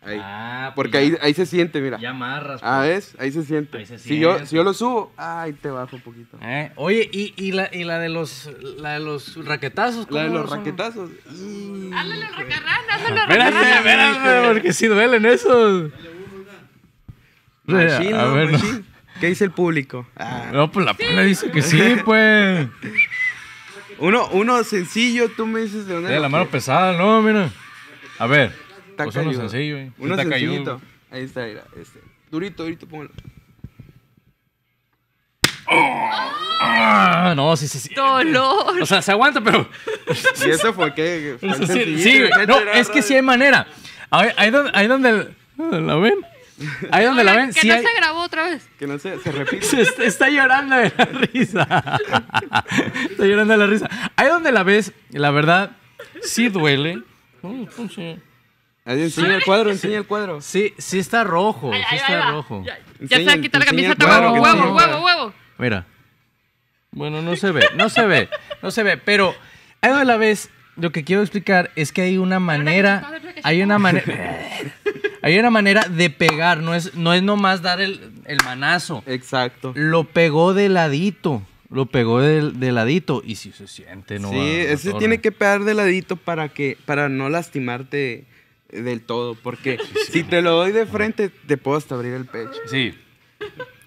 Speaker 1: Ahí. Ah, porque pues ahí, ahí se siente, mira. Ya amarras. Ah, pues. ¿ves? Ahí se
Speaker 4: siente. Ahí se siente. Si, yo, yo lo
Speaker 1: subo, ahí te bajo un poquito. Eh, oye, ¿y, y, la, y la de los la de los raquetazos? ¿cómo la de los raquetazos.
Speaker 3: Y... Háblale al racarrán, háblale al racarrán.
Speaker 1: Espérate, espérate, porque si duelen esos. a ver,
Speaker 4: ¿Qué dice el público? Ah. No, pues la pana dice que sí, pues. uno, uno sencillo, tú me dices de dónde. De eh, la mano pesada, no, mira. A ver. Está pues uno sencillo, Uno Ahí está, mira. Este. Durito, durito, póngalo.
Speaker 2: ah,
Speaker 1: no, sí, sí, sí. Dolor. O sea, se aguanta, pero. ¿Y eso fue qué? sí, es que sí hay manera. Ahí, donde, la ven. Ahí donde la ven. Que no se
Speaker 3: grabó otra vez.
Speaker 1: Que no se, se repite. está, llorando de la risa. está llorando de la risa. Ahí donde la ves, la verdad, sí duele. Oh, sí enseña el cuadro, enseña el cuadro. Sí, sí está rojo, sí está rojo. Ya, se
Speaker 3: quitado la camisa, huevo, huevo, huevo, huevo.
Speaker 1: Mira. Bueno, no se ve, no se ve, no se ve, pero algo a la vez lo que quiero explicar es que hay una manera, hay una manera, hay una manera de pegar, no es, no es nomás dar el, manazo. Exacto. Lo pegó de ladito, lo pegó de, ladito y si se siente, no. Sí, ese tiene
Speaker 4: que pegar de ladito para que, para no lastimarte del todo, porque si te lo doy de frente, te puedo hasta abrir el pecho. Sí.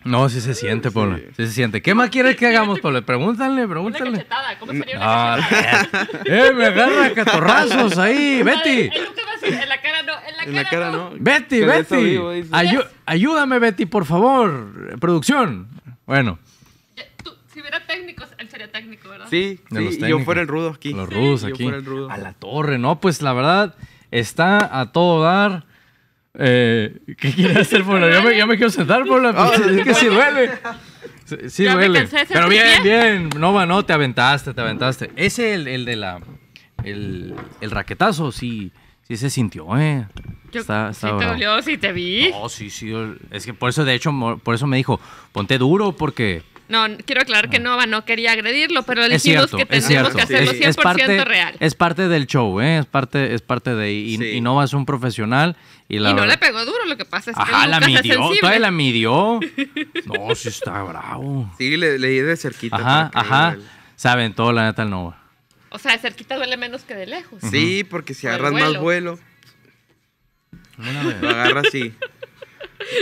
Speaker 1: No, sí se siente, Pablo. Sí. se siente. ¿Qué más quieres que hagamos, Pablo? Pregúntale, pregúntale. Una cachetada. ¿Cómo sería una ah, ¡Eh, me agarra catorrazos ahí! ¡Betty! En la
Speaker 3: cara no, en la, en la cara no.
Speaker 1: ¡Betty, Betty! ayúdame, Betty, por favor. Producción. Bueno.
Speaker 3: si hubiera técnicos, él sería técnico, ¿verdad? Sí,
Speaker 1: sí. yo fuera el rudo aquí. Los rudos aquí. A la torre, ¿no? Pues la verdad está a todo dar. Eh, ¿Qué quiere hacer, por Yo me, yo me quiero sentar, por la ah, pues, es que sí duele. Sí, duele. Pero bien, bien. No, no, te aventaste, te aventaste. Ese, el, el de la. El, el raquetazo, sí. Sí se sintió, eh. sí te dolió,
Speaker 3: sí te vi. No,
Speaker 1: sí, sí. Es que por eso, de hecho, por eso me dijo, ponte duro, porque
Speaker 3: no, quiero aclarar que ah. Nova no quería agredirlo, pero elegimos que
Speaker 1: tenemos que hacerlo 100% es real. Es parte del show, ¿eh? es, parte, es de... Y, Nova es un profesional. Y, la no le
Speaker 3: pegó duro, lo que pasa es que Ajá, él la midió, todavía la
Speaker 1: midió. No, sí está bravo. Sí, le, leí de cerquita. Ajá, ajá. Saben todo, la neta, el Nova.
Speaker 3: O sea, de cerquita duele menos que de lejos. Sí, porque si agarras más
Speaker 1: vuelo.
Speaker 4: Lo agarras sí.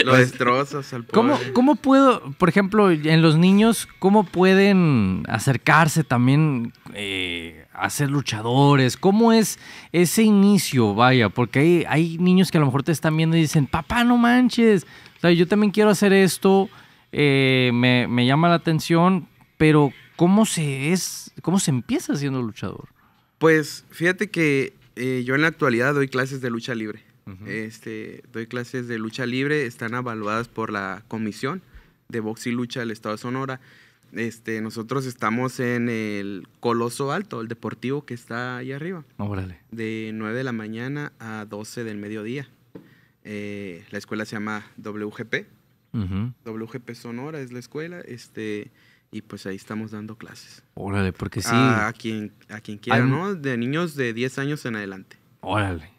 Speaker 4: Lo pues, destrozas al pobre.
Speaker 1: ¿Cómo, puedo, por ejemplo, en los niños, cómo pueden acercarse también eh, a ser luchadores? ¿Cómo es ese inicio? Vaya, porque hay, niños que a lo mejor te están viendo y dicen, papá, no manches. yo también quiero hacer esto, eh, me, llama la atención, pero ¿cómo se, es, ¿cómo se empieza siendo luchador?
Speaker 4: Pues fíjate que eh, yo en la actualidad doy clases de lucha libre este, doy clases de lucha libre, están evaluadas por la Comisión de Box y Lucha del Estado Sonora. Este, nosotros estamos en el Coloso Alto, el deportivo que está ahí arriba. Órale. De 9 de la mañana a 12 del mediodía. Eh, la escuela se llama WGP. WGP Sonora es la escuela. Este, y pues ahí estamos dando clases.
Speaker 2: Órale, porque sí. A,
Speaker 4: quien, a quien quiera, ¿no? De niños de 10 años en adelante. Órale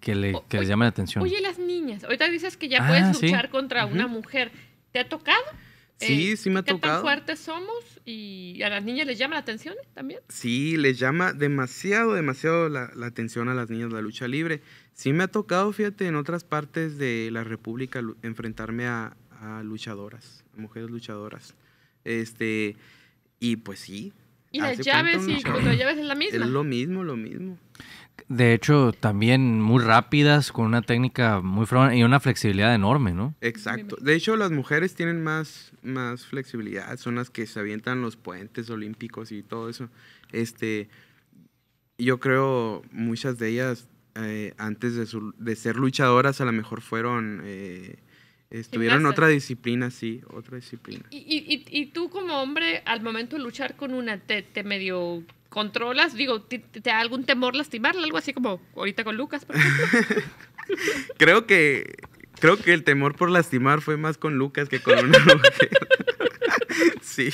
Speaker 4: que,
Speaker 1: le, les llama la atención.
Speaker 4: Oye,
Speaker 3: las niñas. Ahorita dices que ya ah, puedes luchar contra una mujer. ¿Te ha tocado? Sí, sí me ha tocado. Eh, ¿Qué tan fuertes somos? ¿Y a las niñas les llama la atención también?
Speaker 4: Sí, les llama demasiado, demasiado la, atención a las niñas la lucha libre. Sí me ha tocado, fíjate, en otras partes de la República enfrentarme a, luchadoras, a mujeres luchadoras. Este, y pues sí.
Speaker 3: Y las llaves, y, las llaves es la misma. Es lo
Speaker 4: mismo, lo mismo
Speaker 1: de hecho, también muy rápidas, con una técnica muy y una flexibilidad enorme, ¿no?
Speaker 4: Exacto. De hecho, las mujeres tienen más, más flexibilidad, son las que se avientan los puentes olímpicos y todo eso. Este, yo creo muchas de ellas, eh, antes de, ser luchadoras, a lo mejor fueron... Eh, estuvieron en otra disciplina, sí, otra disciplina.
Speaker 3: Y, tú como hombre, al momento de luchar con una, te medio controlas, digo, te, da algún temor lastimarla, algo así como ahorita con Lucas, por ejemplo.
Speaker 4: creo que creo que el temor por lastimar fue más con Lucas que con una mujer.
Speaker 2: sí.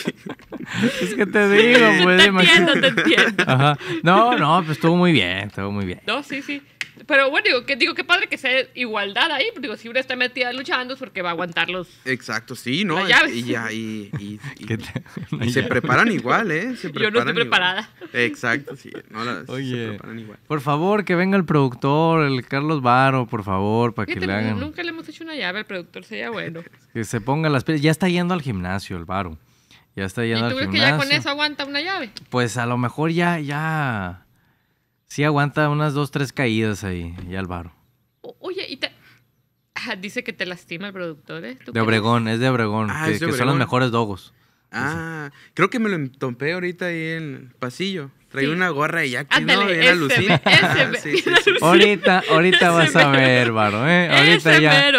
Speaker 2: Es que te digo, sí. pues. Te entiendo, te entiendo. Ajá.
Speaker 1: No, no, pues estuvo muy bien, estuvo muy bien.
Speaker 3: No, sí, sí. Pero bueno, digo, que, digo, qué padre que sea igualdad ahí, porque digo, si una está metida luchando es porque va a aguantar los...
Speaker 1: Exacto, sí,
Speaker 4: ¿no? Y, ya, y,
Speaker 2: y, se preparan igual, ¿eh? Yo no estoy preparada.
Speaker 4: Exacto, sí. Oye, se preparan igual.
Speaker 1: por favor, que venga el productor, el Carlos Varo, por favor, para que le hagan... Nunca
Speaker 3: le hemos hecho una llave al productor, sería bueno.
Speaker 1: que se ponga las Ya está yendo al gimnasio el Varo. Ya está yendo al ¿Y tú crees que ya con eso
Speaker 3: aguanta una llave?
Speaker 1: Pues a lo mejor ya, ya Sí aguanta unas dos, tres caídas ahí, y Álvaro.
Speaker 3: Oye, y te... Ah, dice que te lastima el productor, ¿eh? de
Speaker 1: Obregón, es de Obregón, ah, que, son los mejores dogos.
Speaker 4: Ah, creo que me lo entompé ahorita ahí en el pasillo. Traía una gorra de ya no, era Lucía. ahorita, ahorita vas
Speaker 1: a ver, Varo, ¿eh? Ahorita ya.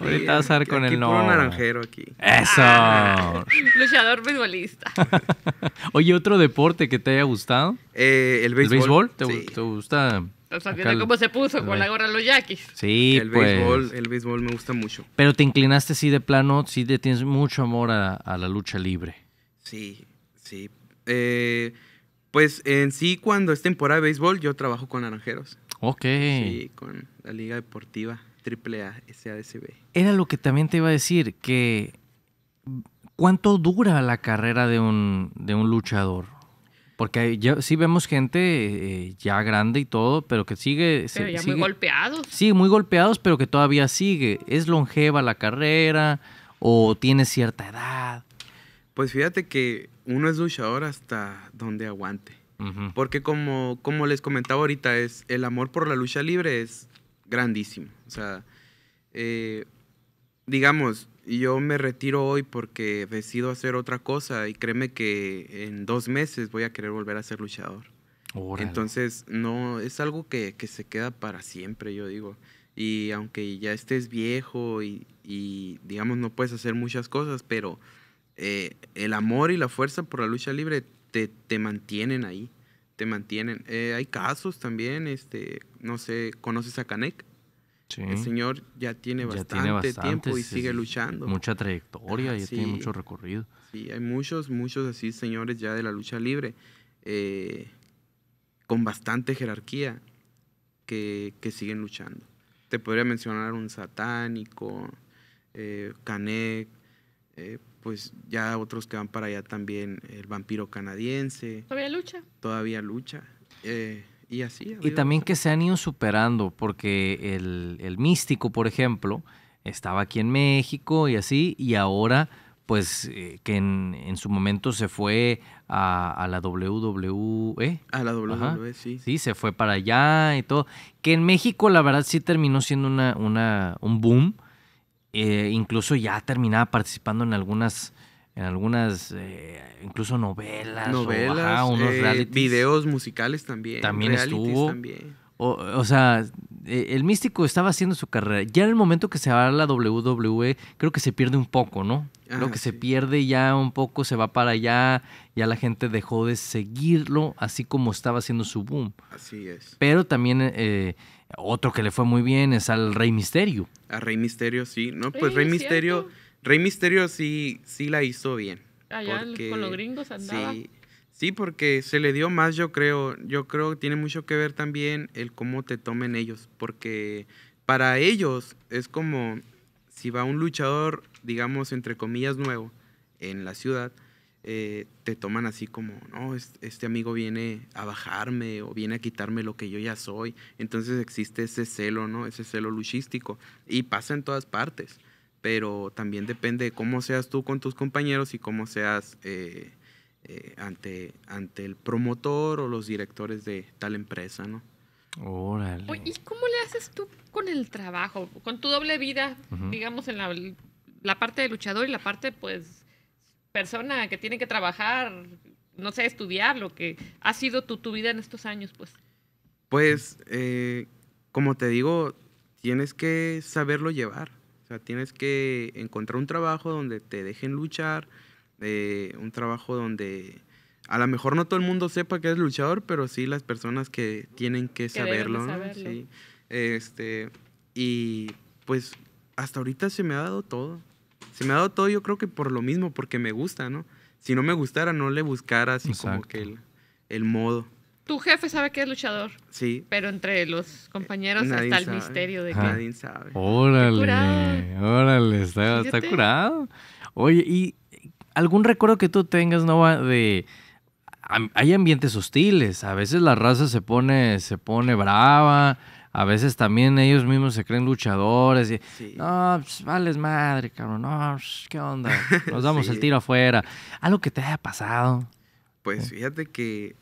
Speaker 1: Ahorita vas a ver con el nombre. un naranjero aquí. Eso. Ah,
Speaker 3: luchador beisbolista.
Speaker 1: Oye, ¿otro deporte que te haya gustado? Eh, el béisbol. ¿El béisbol? ¿Te, gusta?
Speaker 4: O sea, cómo se puso con la gorra de los yaquis. Sí, el pues. béisbol, el béisbol me gusta mucho.
Speaker 1: Pero te inclinaste sí de plano, sí tienes mucho amor a, a la lucha libre.
Speaker 4: Sí, sí. Eh, pues en sí, cuando es temporada de béisbol, yo trabajo con naranjeros.
Speaker 1: Ok. Sí,
Speaker 4: con la Liga Deportiva AAA SADCB.
Speaker 1: Era lo que también te iba a decir, que ¿cuánto dura la carrera de un, luchador? Porque sí vemos gente eh, ya grande y todo, pero que sigue... Pero muy golpeados. Sí, muy golpeados, pero que todavía sigue. ¿Es longeva la carrera o tiene cierta edad?
Speaker 4: Pues fíjate que uno es luchador hasta donde aguante. Porque como, como les comentaba ahorita, es, el amor por la lucha libre es grandísimo. O sea, eh, digamos, yo me retiro hoy porque decido hacer otra cosa y créeme que en dos meses voy a querer volver a ser luchador. Entonces, no, es algo que, se queda para siempre, yo digo. Y aunque ya estés viejo y, y digamos, no puedes hacer muchas cosas, pero eh, el amor y la fuerza por la lucha libre te, mantienen ahí, te mantienen. Eh, hay casos también, este, no sé, ¿conoces a Canek?
Speaker 2: El señor
Speaker 4: ya tiene, bastante, tiempo y sigue luchando. Mucha trayectoria, y ya tiene mucho recorrido. Sí, hay muchos, muchos así señores ya de la lucha libre, eh, con bastante jerarquía, que, siguen luchando. Te podría mencionar un satánico, Canek, eh, pues ya otros que van para allá también, el vampiro canadiense. Todavía lucha. Todavía lucha. Eh, y así. Y también
Speaker 1: que se han ido superando, porque el, el, místico, por ejemplo, estaba aquí en México y así, y ahora, pues, eh, que en, en, su momento se fue a, la WWE. A la WWE, e, sí. Sí, se fue para allá y todo. Que en México, la verdad, sí terminó siendo una, una un boom eh, incluso ya terminaba participando en algunas en algunas, eh, incluso novelas. Novelas, eh, videos
Speaker 4: musicales también. También estuvo.
Speaker 1: O, sea, e, el místico estaba haciendo su carrera. Ya en el momento que se va a la WWE, creo que se pierde un poco, ¿no? lo que se pierde ya un poco se va para allá, ya la gente dejó de seguirlo, así como estaba haciendo su boom.
Speaker 4: Así es.
Speaker 1: Pero también eh, otro que le fue muy bien es al Rey Misterio.
Speaker 4: Al Rey Misterio, sí, ¿no? Pues Rey, Misterio, Rey Misterio sí, sí la hizo bien.
Speaker 3: Allá con los gringos andaba. Sí,
Speaker 4: sí, porque se le dio más, yo creo. Yo creo que tiene mucho que ver también el cómo te tomen ellos, porque para ellos es como si va un luchador, digamos, entre comillas, nuevo en la ciudad, eh, te toman así como, no, este amigo viene a bajarme o viene a quitarme lo que yo ya soy. Entonces existe ese celo, ¿no? Ese celo luchístico. Y pasa en todas partes, pero también depende de cómo seas tú con tus compañeros y cómo seas eh, eh, ante, ante el promotor o los directores de tal empresa, ¿no? Órale.
Speaker 3: ¿Y cómo le haces tú con el trabajo? Con tu doble vida, digamos, en la, la, parte de luchador y la parte, pues, persona que tiene que trabajar, no sé, estudiar, lo que ha sido tu, tu vida en estos años, pues.
Speaker 4: Pues, eh, como te digo, tienes que saberlo llevar. O sea, tienes que encontrar un trabajo donde te dejen luchar, eh, un trabajo donde a lo mejor no todo el mundo sepa que es luchador, pero sí las personas que tienen que, saberlo. Sí. Este, y pues hasta ahorita se me ha dado todo. Se me ha dado todo yo creo que por lo mismo, porque me gusta, ¿no? Si no me gustara, no le buscara así como que el,
Speaker 1: modo.
Speaker 3: Tu jefe sabe que es luchador. Sí. Pero entre los compañeros hasta el misterio
Speaker 2: de que... Nadie sabe.
Speaker 1: Órale, órale, está, está curado. Oye, ¿y algún recuerdo que tú tengas, Nova, de hay ambientes hostiles, a veces la raza se pone, se pone brava, a veces también ellos mismos se creen luchadores y no, pues, vales madre, cabrón, no, pues, qué onda, nos damos el tiro afuera. ¿Algo que te haya pasado? Pues
Speaker 4: fíjate que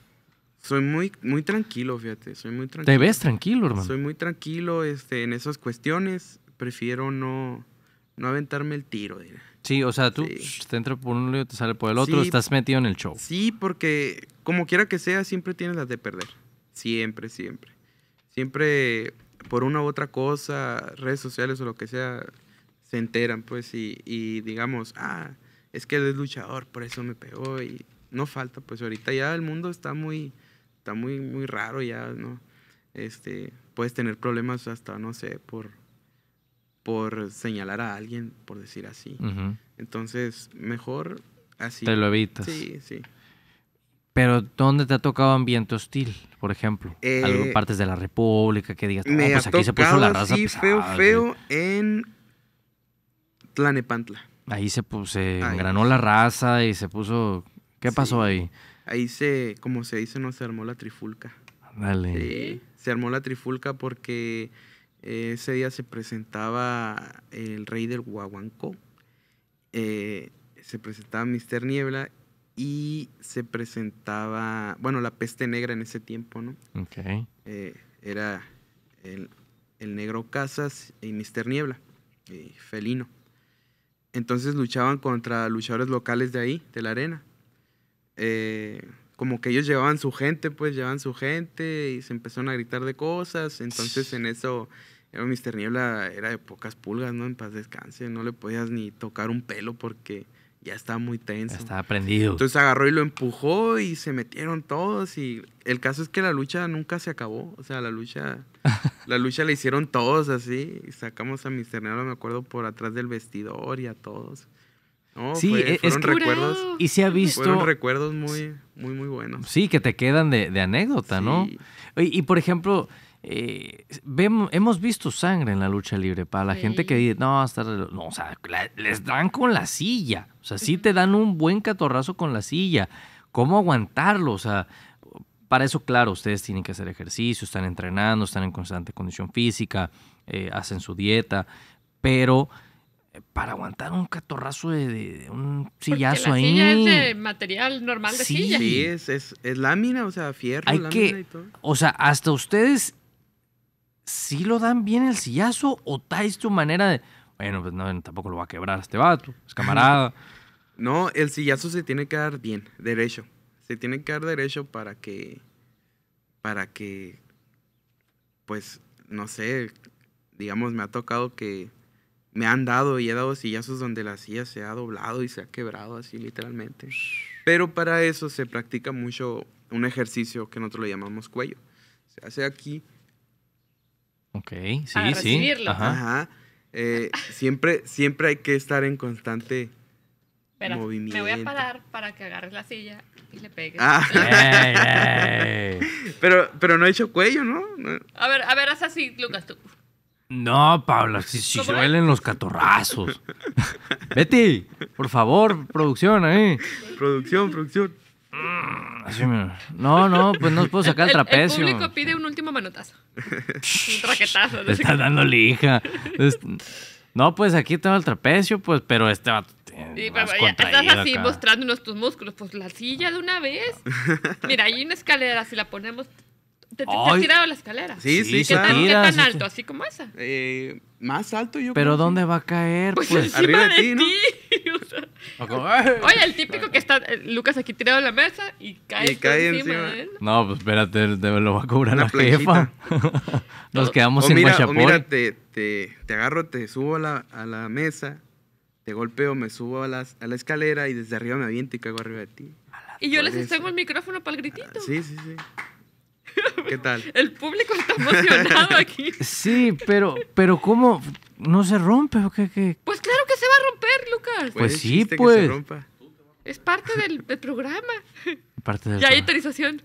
Speaker 4: soy muy, muy tranquilo, fíjate, soy muy tranquilo. Te ves tranquilo, hermano. Soy muy tranquilo este, en esas cuestiones, prefiero no, aventarme el tiro, diría.
Speaker 1: Sí, o sea, tú te entras por un lío, te sale por el otro, estás metido en el show.
Speaker 4: Sí, porque como quiera que sea, siempre tienes las de perder. Siempre, siempre. Siempre por una u otra cosa, redes sociales o lo que sea, se enteran, pues, y, y digamos, ah, es que él es luchador, por eso me pegó y no falta, pues ahorita ya el mundo está muy, está muy, muy raro ya, ¿no? Este, puedes tener problemas hasta, no sé, por por señalar a alguien, por decir así. Entonces, mejor así. Te lo evitas. Sí, sí.
Speaker 1: Pero ¿dónde te ha tocado ambiente hostil, por ejemplo? Eh, partes de la República que digas, me pues aquí se puso la raza así,
Speaker 4: feo, feo en Tlanepantla.
Speaker 1: Ahí se puso, se engranó la raza y se puso... ¿Qué pasó ahí?
Speaker 4: Ahí se, como se dice, no se armó la trifulca. Dale. Sí, se armó la trifulca porque ese día se presentaba el rey del Huahuancó, eh, se presentaba Mister Niebla y se presentaba, bueno, la peste negra en ese tiempo, ¿no? Ok. Eh, era el, negro Casas y Mister Niebla, felino. Entonces luchaban contra luchadores locales de ahí, de la arena. Eh, como que ellos llevaban su gente, pues llevaban su gente y se empezaron a gritar de cosas. Entonces en eso era Mr. Niebla, era de pocas pulgas, ¿no? En paz descanse, no le podías ni tocar un pelo porque ya estaba muy tenso. Ya estaba prendido. Entonces agarró y lo empujó y se metieron todos y el caso es que la lucha nunca se acabó, o sea, la lucha la lucha la hicieron todos así, sacamos a Mr. Niebla, me acuerdo, por atrás del vestidor y a todos. sí, e, fueron recuerdos. Y se ha visto. Fueron recuerdos muy, muy, muy
Speaker 1: buenos. Sí, que te quedan de, anécdota, ¿no? Y, y, por ejemplo, eh, vemos, hemos visto sangre en la lucha libre para la gente que dice, no, hasta, no, o sea, les dan con la silla, o sea, si te dan un buen catorrazo con la silla, ¿cómo aguantarlo? O sea, para eso, claro, ustedes tienen que hacer ejercicio, están entrenando, están en constante condición física, eh, hacen su dieta, pero eh, para aguantar un catorrazo de, un sillazo
Speaker 4: ahí. es de
Speaker 3: material normal de silla. Sí, es,
Speaker 1: es, lámina, o sea, fierro, Hay que, O sea, hasta ustedes si lo dan bien el sillazo o estáis tu manera de, bueno, pues no, tampoco lo va a quebrar este vato, es camarada?
Speaker 4: No, el sillazo se tiene que dar bien, derecho. Se tiene que dar derecho para que, para que, pues, no sé, digamos, me ha tocado que me han dado y he dado sillazos donde la silla se ha doblado y se ha quebrado así literalmente. Pero para eso se practica mucho un ejercicio que nosotros le llamamos cuello. Se hace aquí Ok, sí, sí. Ajá. Eh, siempre, siempre hay que estar en constante
Speaker 3: movimiento. Me voy a parar para que agarres la silla y le pegues. Ah.
Speaker 4: Pero, pero no he hecho cuello, ¿no?
Speaker 3: A ver, a ver, haz así, Lucas, tú.
Speaker 1: No, Pablo, si, suelen los catorrazos. Betty, por favor, producción ¿eh?
Speaker 4: Producción, producción.
Speaker 1: Mm. No, no, pues no puedo sacar el, trapecio. El público
Speaker 3: pide un último manotazo.
Speaker 1: un
Speaker 3: traquetazo. estás dando lija.
Speaker 1: No, pues aquí tengo el trapecio, pues, pero este va.
Speaker 3: estás así mostrándonos tus músculos. Pues la silla de una vez. Mira, hay una escalera, si la ponemos. ¿Te, has tirado la escalera? Sí, sí, ¿Qué, tan, ¿qué tan alto? ¿Así como esa? Eh,
Speaker 4: más alto yo. ¿Pero dónde
Speaker 1: va a caer? Pues, pues encima arriba de,
Speaker 3: ti,
Speaker 4: Oye,
Speaker 3: el típico que está eh, Lucas aquí tirado en la mesa y cae, encima, De él.
Speaker 1: No, pues espérate, lo va a cobrar la jefa. Nos quedamos sin en mira, o mira te,
Speaker 4: te, agarro, te subo a la, a la, mesa, te golpeo, me subo a, a la escalera y desde arriba me aviento y caigo arriba de ti.
Speaker 3: Y yo les enseño el micrófono para el gritito. sí, sí, sí. ¿Qué tal? El público está emocionado aquí.
Speaker 1: Sí, pero, pero ¿cómo? ¿No se rompe? ¿Qué, o qué?
Speaker 3: Pues, pues sí, pues. Es parte del, programa. Parte del ya hay autorización.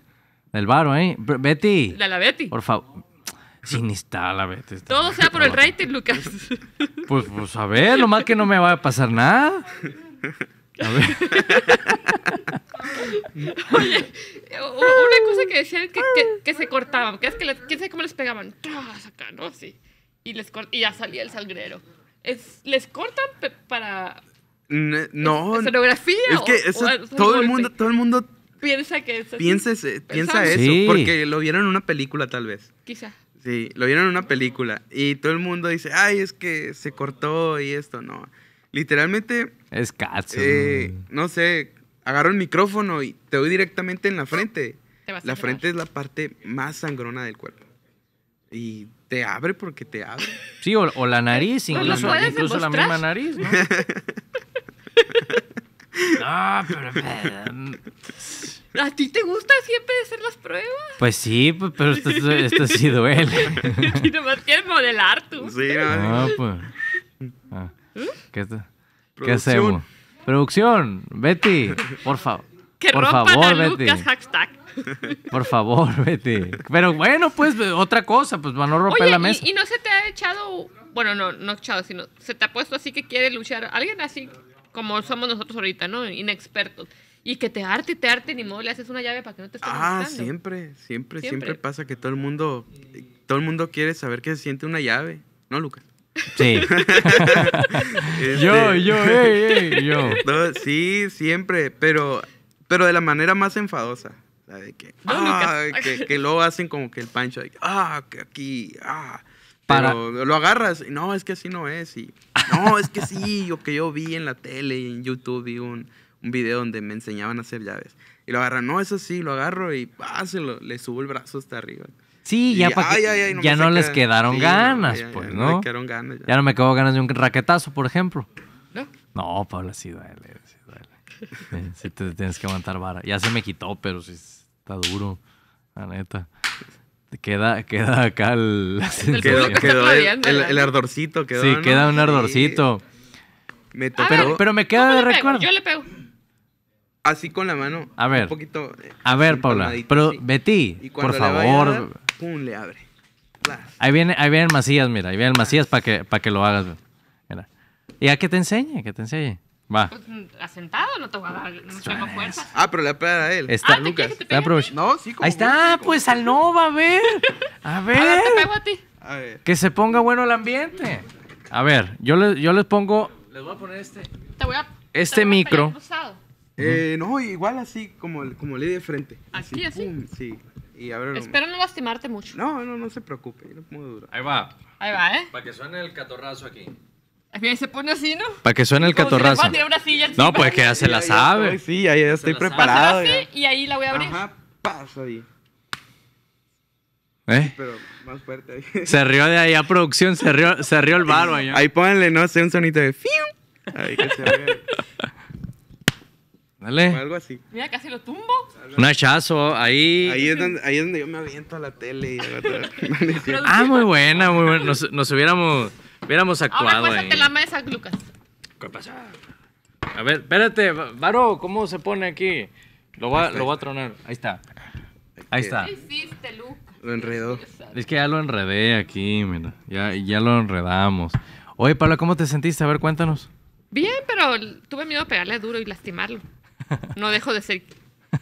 Speaker 1: Del varo, ¿eh? Betty. La, la Betty. Por favor. Sin está la Betty. Todo
Speaker 3: sea por el rating, Lucas.
Speaker 1: Pues, pues, a ver, lo más que no me va a pasar nada.
Speaker 2: A ver. Oye, una
Speaker 3: cosa que decían que, que, se cortaban, es quién sabe cómo les pegaban. Acá, ¿no? Así. Y, les y ya salía el sangrero. Es, les cortan para
Speaker 4: no.
Speaker 3: que todo, el mundo, todo el mundo piensa que es Piensa, eso,
Speaker 4: porque lo vieron en una película tal vez. Quizá. Sí, lo vieron en una película y todo el mundo dice, ay, es que se cortó y esto, no. Literalmente...
Speaker 2: Es casi eh,
Speaker 4: mm. no sé, agarro el micrófono y te doy directamente en la frente. la frente es la parte más sangrona del cuerpo. Y te abre porque te abre.
Speaker 1: Sí, o, o la nariz, pues incluso, incluso la misma nariz, ¿no?
Speaker 2: Eh,
Speaker 3: ¿A ti te gusta siempre hacer las pruebas?
Speaker 1: Pues sí, pues, pero esto, sí duele.
Speaker 3: y nomás quieres modelar tú. Sí, ¿eh? no, pues.
Speaker 1: Ah, ¿Mm? ¿Qué, ¿Qué, hacemos? Producción, Betty, por favor. Que por rompan favor, Lucas Betty.
Speaker 3: hashtag. Por
Speaker 1: favor, vete. Pero bueno, pues otra cosa, pues van no romper la mesa.
Speaker 3: ¿y, no se te ha echado, bueno, no, no echado, sino se te ha puesto así que quiere luchar. Alguien así como somos nosotros ahorita, ¿no? Inexpertos. Y que te arte te arte, ni modo le haces una llave para que no te Ah,
Speaker 4: siempre, siempre, siempre, pasa que todo el mundo, todo el mundo quiere saber que se siente una llave, ¿no, Lucas? Sí. Yo, este, yo, yo. sí, siempre, pero, pero de la manera más enfadosa de ah, que, que, luego hacen como que el pancho, ah, que aquí, ah. Pero lo agarras y no, es que así no es. Y no, es que sí, o que yo vi en la tele y en YouTube vi un, un video donde me enseñaban a hacer llaves. Y lo agarran, no, es así, lo agarro y páselo, ah, le subo el brazo hasta arriba.
Speaker 1: Sí, ya, no ya no les quedaron ganas, pues, ¿no? Me quedaron ganas, ya. no me quedó ganas de un raquetazo, por ejemplo. No, no Pablo, sí duele, sí duele. sí, te, tienes que aguantar vara. Ya se me quitó, pero sí, está duro, la neta. Queda, queda acá
Speaker 2: el... el
Speaker 1: ardorcito. Quedó, sí, queda un ardorcito. Pero, me queda
Speaker 4: de recuerdo. Yo le pego. Así con la mano.
Speaker 3: A ver. Un poquito.
Speaker 1: Eh, a ver, Paula. Pero, Betty, por favor. abre. Ahí viene, ahí viene el Macías, mira. Ahí viene el Macías para que, para que lo hagas. Mira. Y a que te enseñe, que te enseñe. Va. Pues, mm,
Speaker 3: asentado, no te va a dar, tengo fuerza. Ah, pero le pega a él.
Speaker 1: Está ah, Lucas. Está no, sí, como Ahí está, pues al no, a ver. A ver. A te pego a ti. A ver. Que se ponga bueno el ambiente. A ver, yo les, yo les pongo. Les voy a poner este. Te voy a. Este micro.
Speaker 3: Eh,
Speaker 4: no, igual así, como, el, como le de frente. Así, así. sí. Y a ver, Espero
Speaker 3: no lastimarte mucho. No, no, no se preocupe. duro. Ahí va. Ahí va, ¿eh? Para que suene el
Speaker 1: catorrazo aquí
Speaker 3: se pone así, ¿no? Para que suene el Como catorrazo. una silla no, pues que ya se la
Speaker 4: sabe. Pues
Speaker 1: sí, ahí estoy preparado.
Speaker 3: y ahí la voy a abrir. Ajá,
Speaker 1: paso ahí.
Speaker 4: ¿Eh? pero más
Speaker 1: fuerte ahí. Se rió de ahí a producción, se
Speaker 4: rió, se rió el barba. Ahí pónganle, no sé, un sonito de... Ahí que se vea.
Speaker 1: Dale. O algo así.
Speaker 3: Mira, casi lo tumbo.
Speaker 1: Un hachazo, ahí. Ahí es donde,
Speaker 4: ahí es donde yo me aviento a la tele.
Speaker 1: ah, muy buena, muy buena. nos hubiéramos... Hubiéramos actuado. Ahora la
Speaker 3: mesa, ¿Qué pasa?
Speaker 1: A ver, espérate, Varo, ¿cómo se pone aquí? Lo va, a tronar. Ahí está. Ahí está. ¿Qué
Speaker 3: hiciste, Lucas?
Speaker 1: Lo enredó. Es que ya lo enredé aquí, mira. Ya, ya lo enredamos. Oye, Paula, ¿cómo te sentiste? A ver, cuéntanos.
Speaker 3: Bien, pero tuve miedo de pegarle duro y lastimarlo. No dejo de ser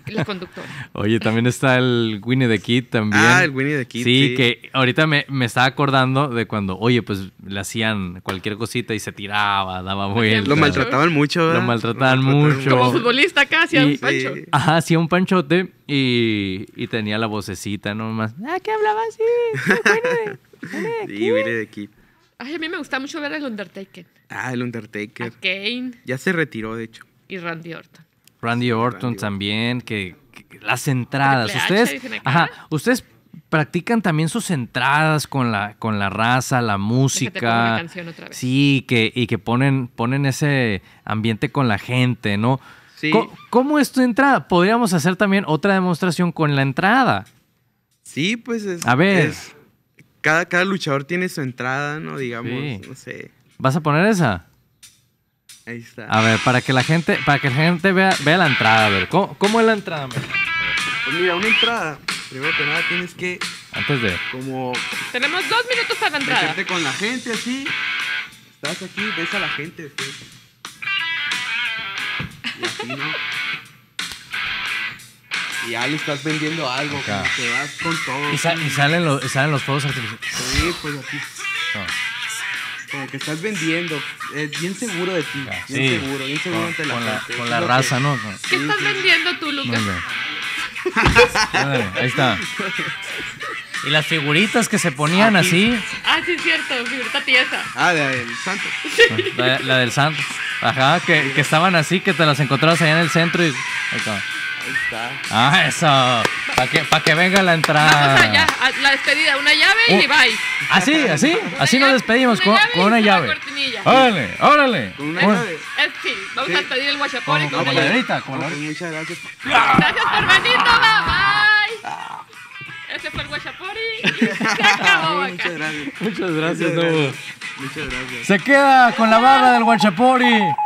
Speaker 3: la conductora.
Speaker 1: Oye, también está el Winnie the Kid también. Ah, el Winnie the Kid. Sí, que ahorita me, me, estaba acordando de cuando, oye, pues le hacían cualquier cosita y se tiraba, daba vueltas. Lo maltrataban mucho. Lo maltrataban, mucho. Como futbolista
Speaker 3: acá hacía un pancho.
Speaker 1: Ajá, hacía un panchote y, tenía la vocecita nomás.
Speaker 3: Ah, que hablaba así.
Speaker 1: Winnie Winnie the Kid.
Speaker 3: Ay, a mí me gusta mucho ver el Undertaker.
Speaker 1: Ah, el Undertaker. Kane. Ya se retiró, de hecho.
Speaker 3: Y Randy Orton.
Speaker 1: Randy Orton también, que, las entradas. ustedes, ustedes practican también sus entradas con la, con la raza, la música. Sí, que, y que ponen, ponen ese ambiente con la gente, ¿no? ¿Cómo, es tu entrada? Podríamos hacer también otra demostración con la entrada.
Speaker 4: Sí, pues es. A ver. cada, cada luchador tiene su entrada, ¿no?
Speaker 1: Digamos, ¿Vas a poner esa? Ahí está. A ver, para que la gente, para que la gente vea, vea la entrada, a ver, ¿cómo, es la entrada, Pues mira, una entrada,
Speaker 4: primero que nada tienes que,
Speaker 1: Antes de. como,
Speaker 3: Tenemos dos minutos para la entrada.
Speaker 4: con la gente así. Estás aquí, ves a la gente, Y así, ¿no? Y ya le estás vendiendo algo, Te vas con todo. Y, salen,
Speaker 1: los, salen los fuegos artificiales. Sí,
Speaker 4: pues aquí que estás vendiendo, Es eh, bien seguro de ti, bien seguro, bien seguro con, ante la
Speaker 2: con La, raza, ¿no? ¿Qué
Speaker 3: estás vendiendo tú, Lucas? ahí está.
Speaker 1: Y las figuritas que se ponían ah, así.
Speaker 3: Ah, sí, cierto, figurita tiesa. Ah, la del santo.
Speaker 1: La, del santo. Ajá, que, que, estaban así, que te las encontrabas allá en el centro y... está Ah, eso. Para que, venga la entrada.
Speaker 3: la despedida, una llave y uh, bye.
Speaker 1: Así, así, así nos despedimos con, una llave. Órale, órale. Con una llave.
Speaker 3: sí, vamos a despedir el guachapori con una llave. muchas gracias. Gracias por venir, Bye. Ah. Ese fue el guachapori muchas gracias.
Speaker 2: Muchas gracias, Muchas gracias. Se queda con la barra del Guachapori.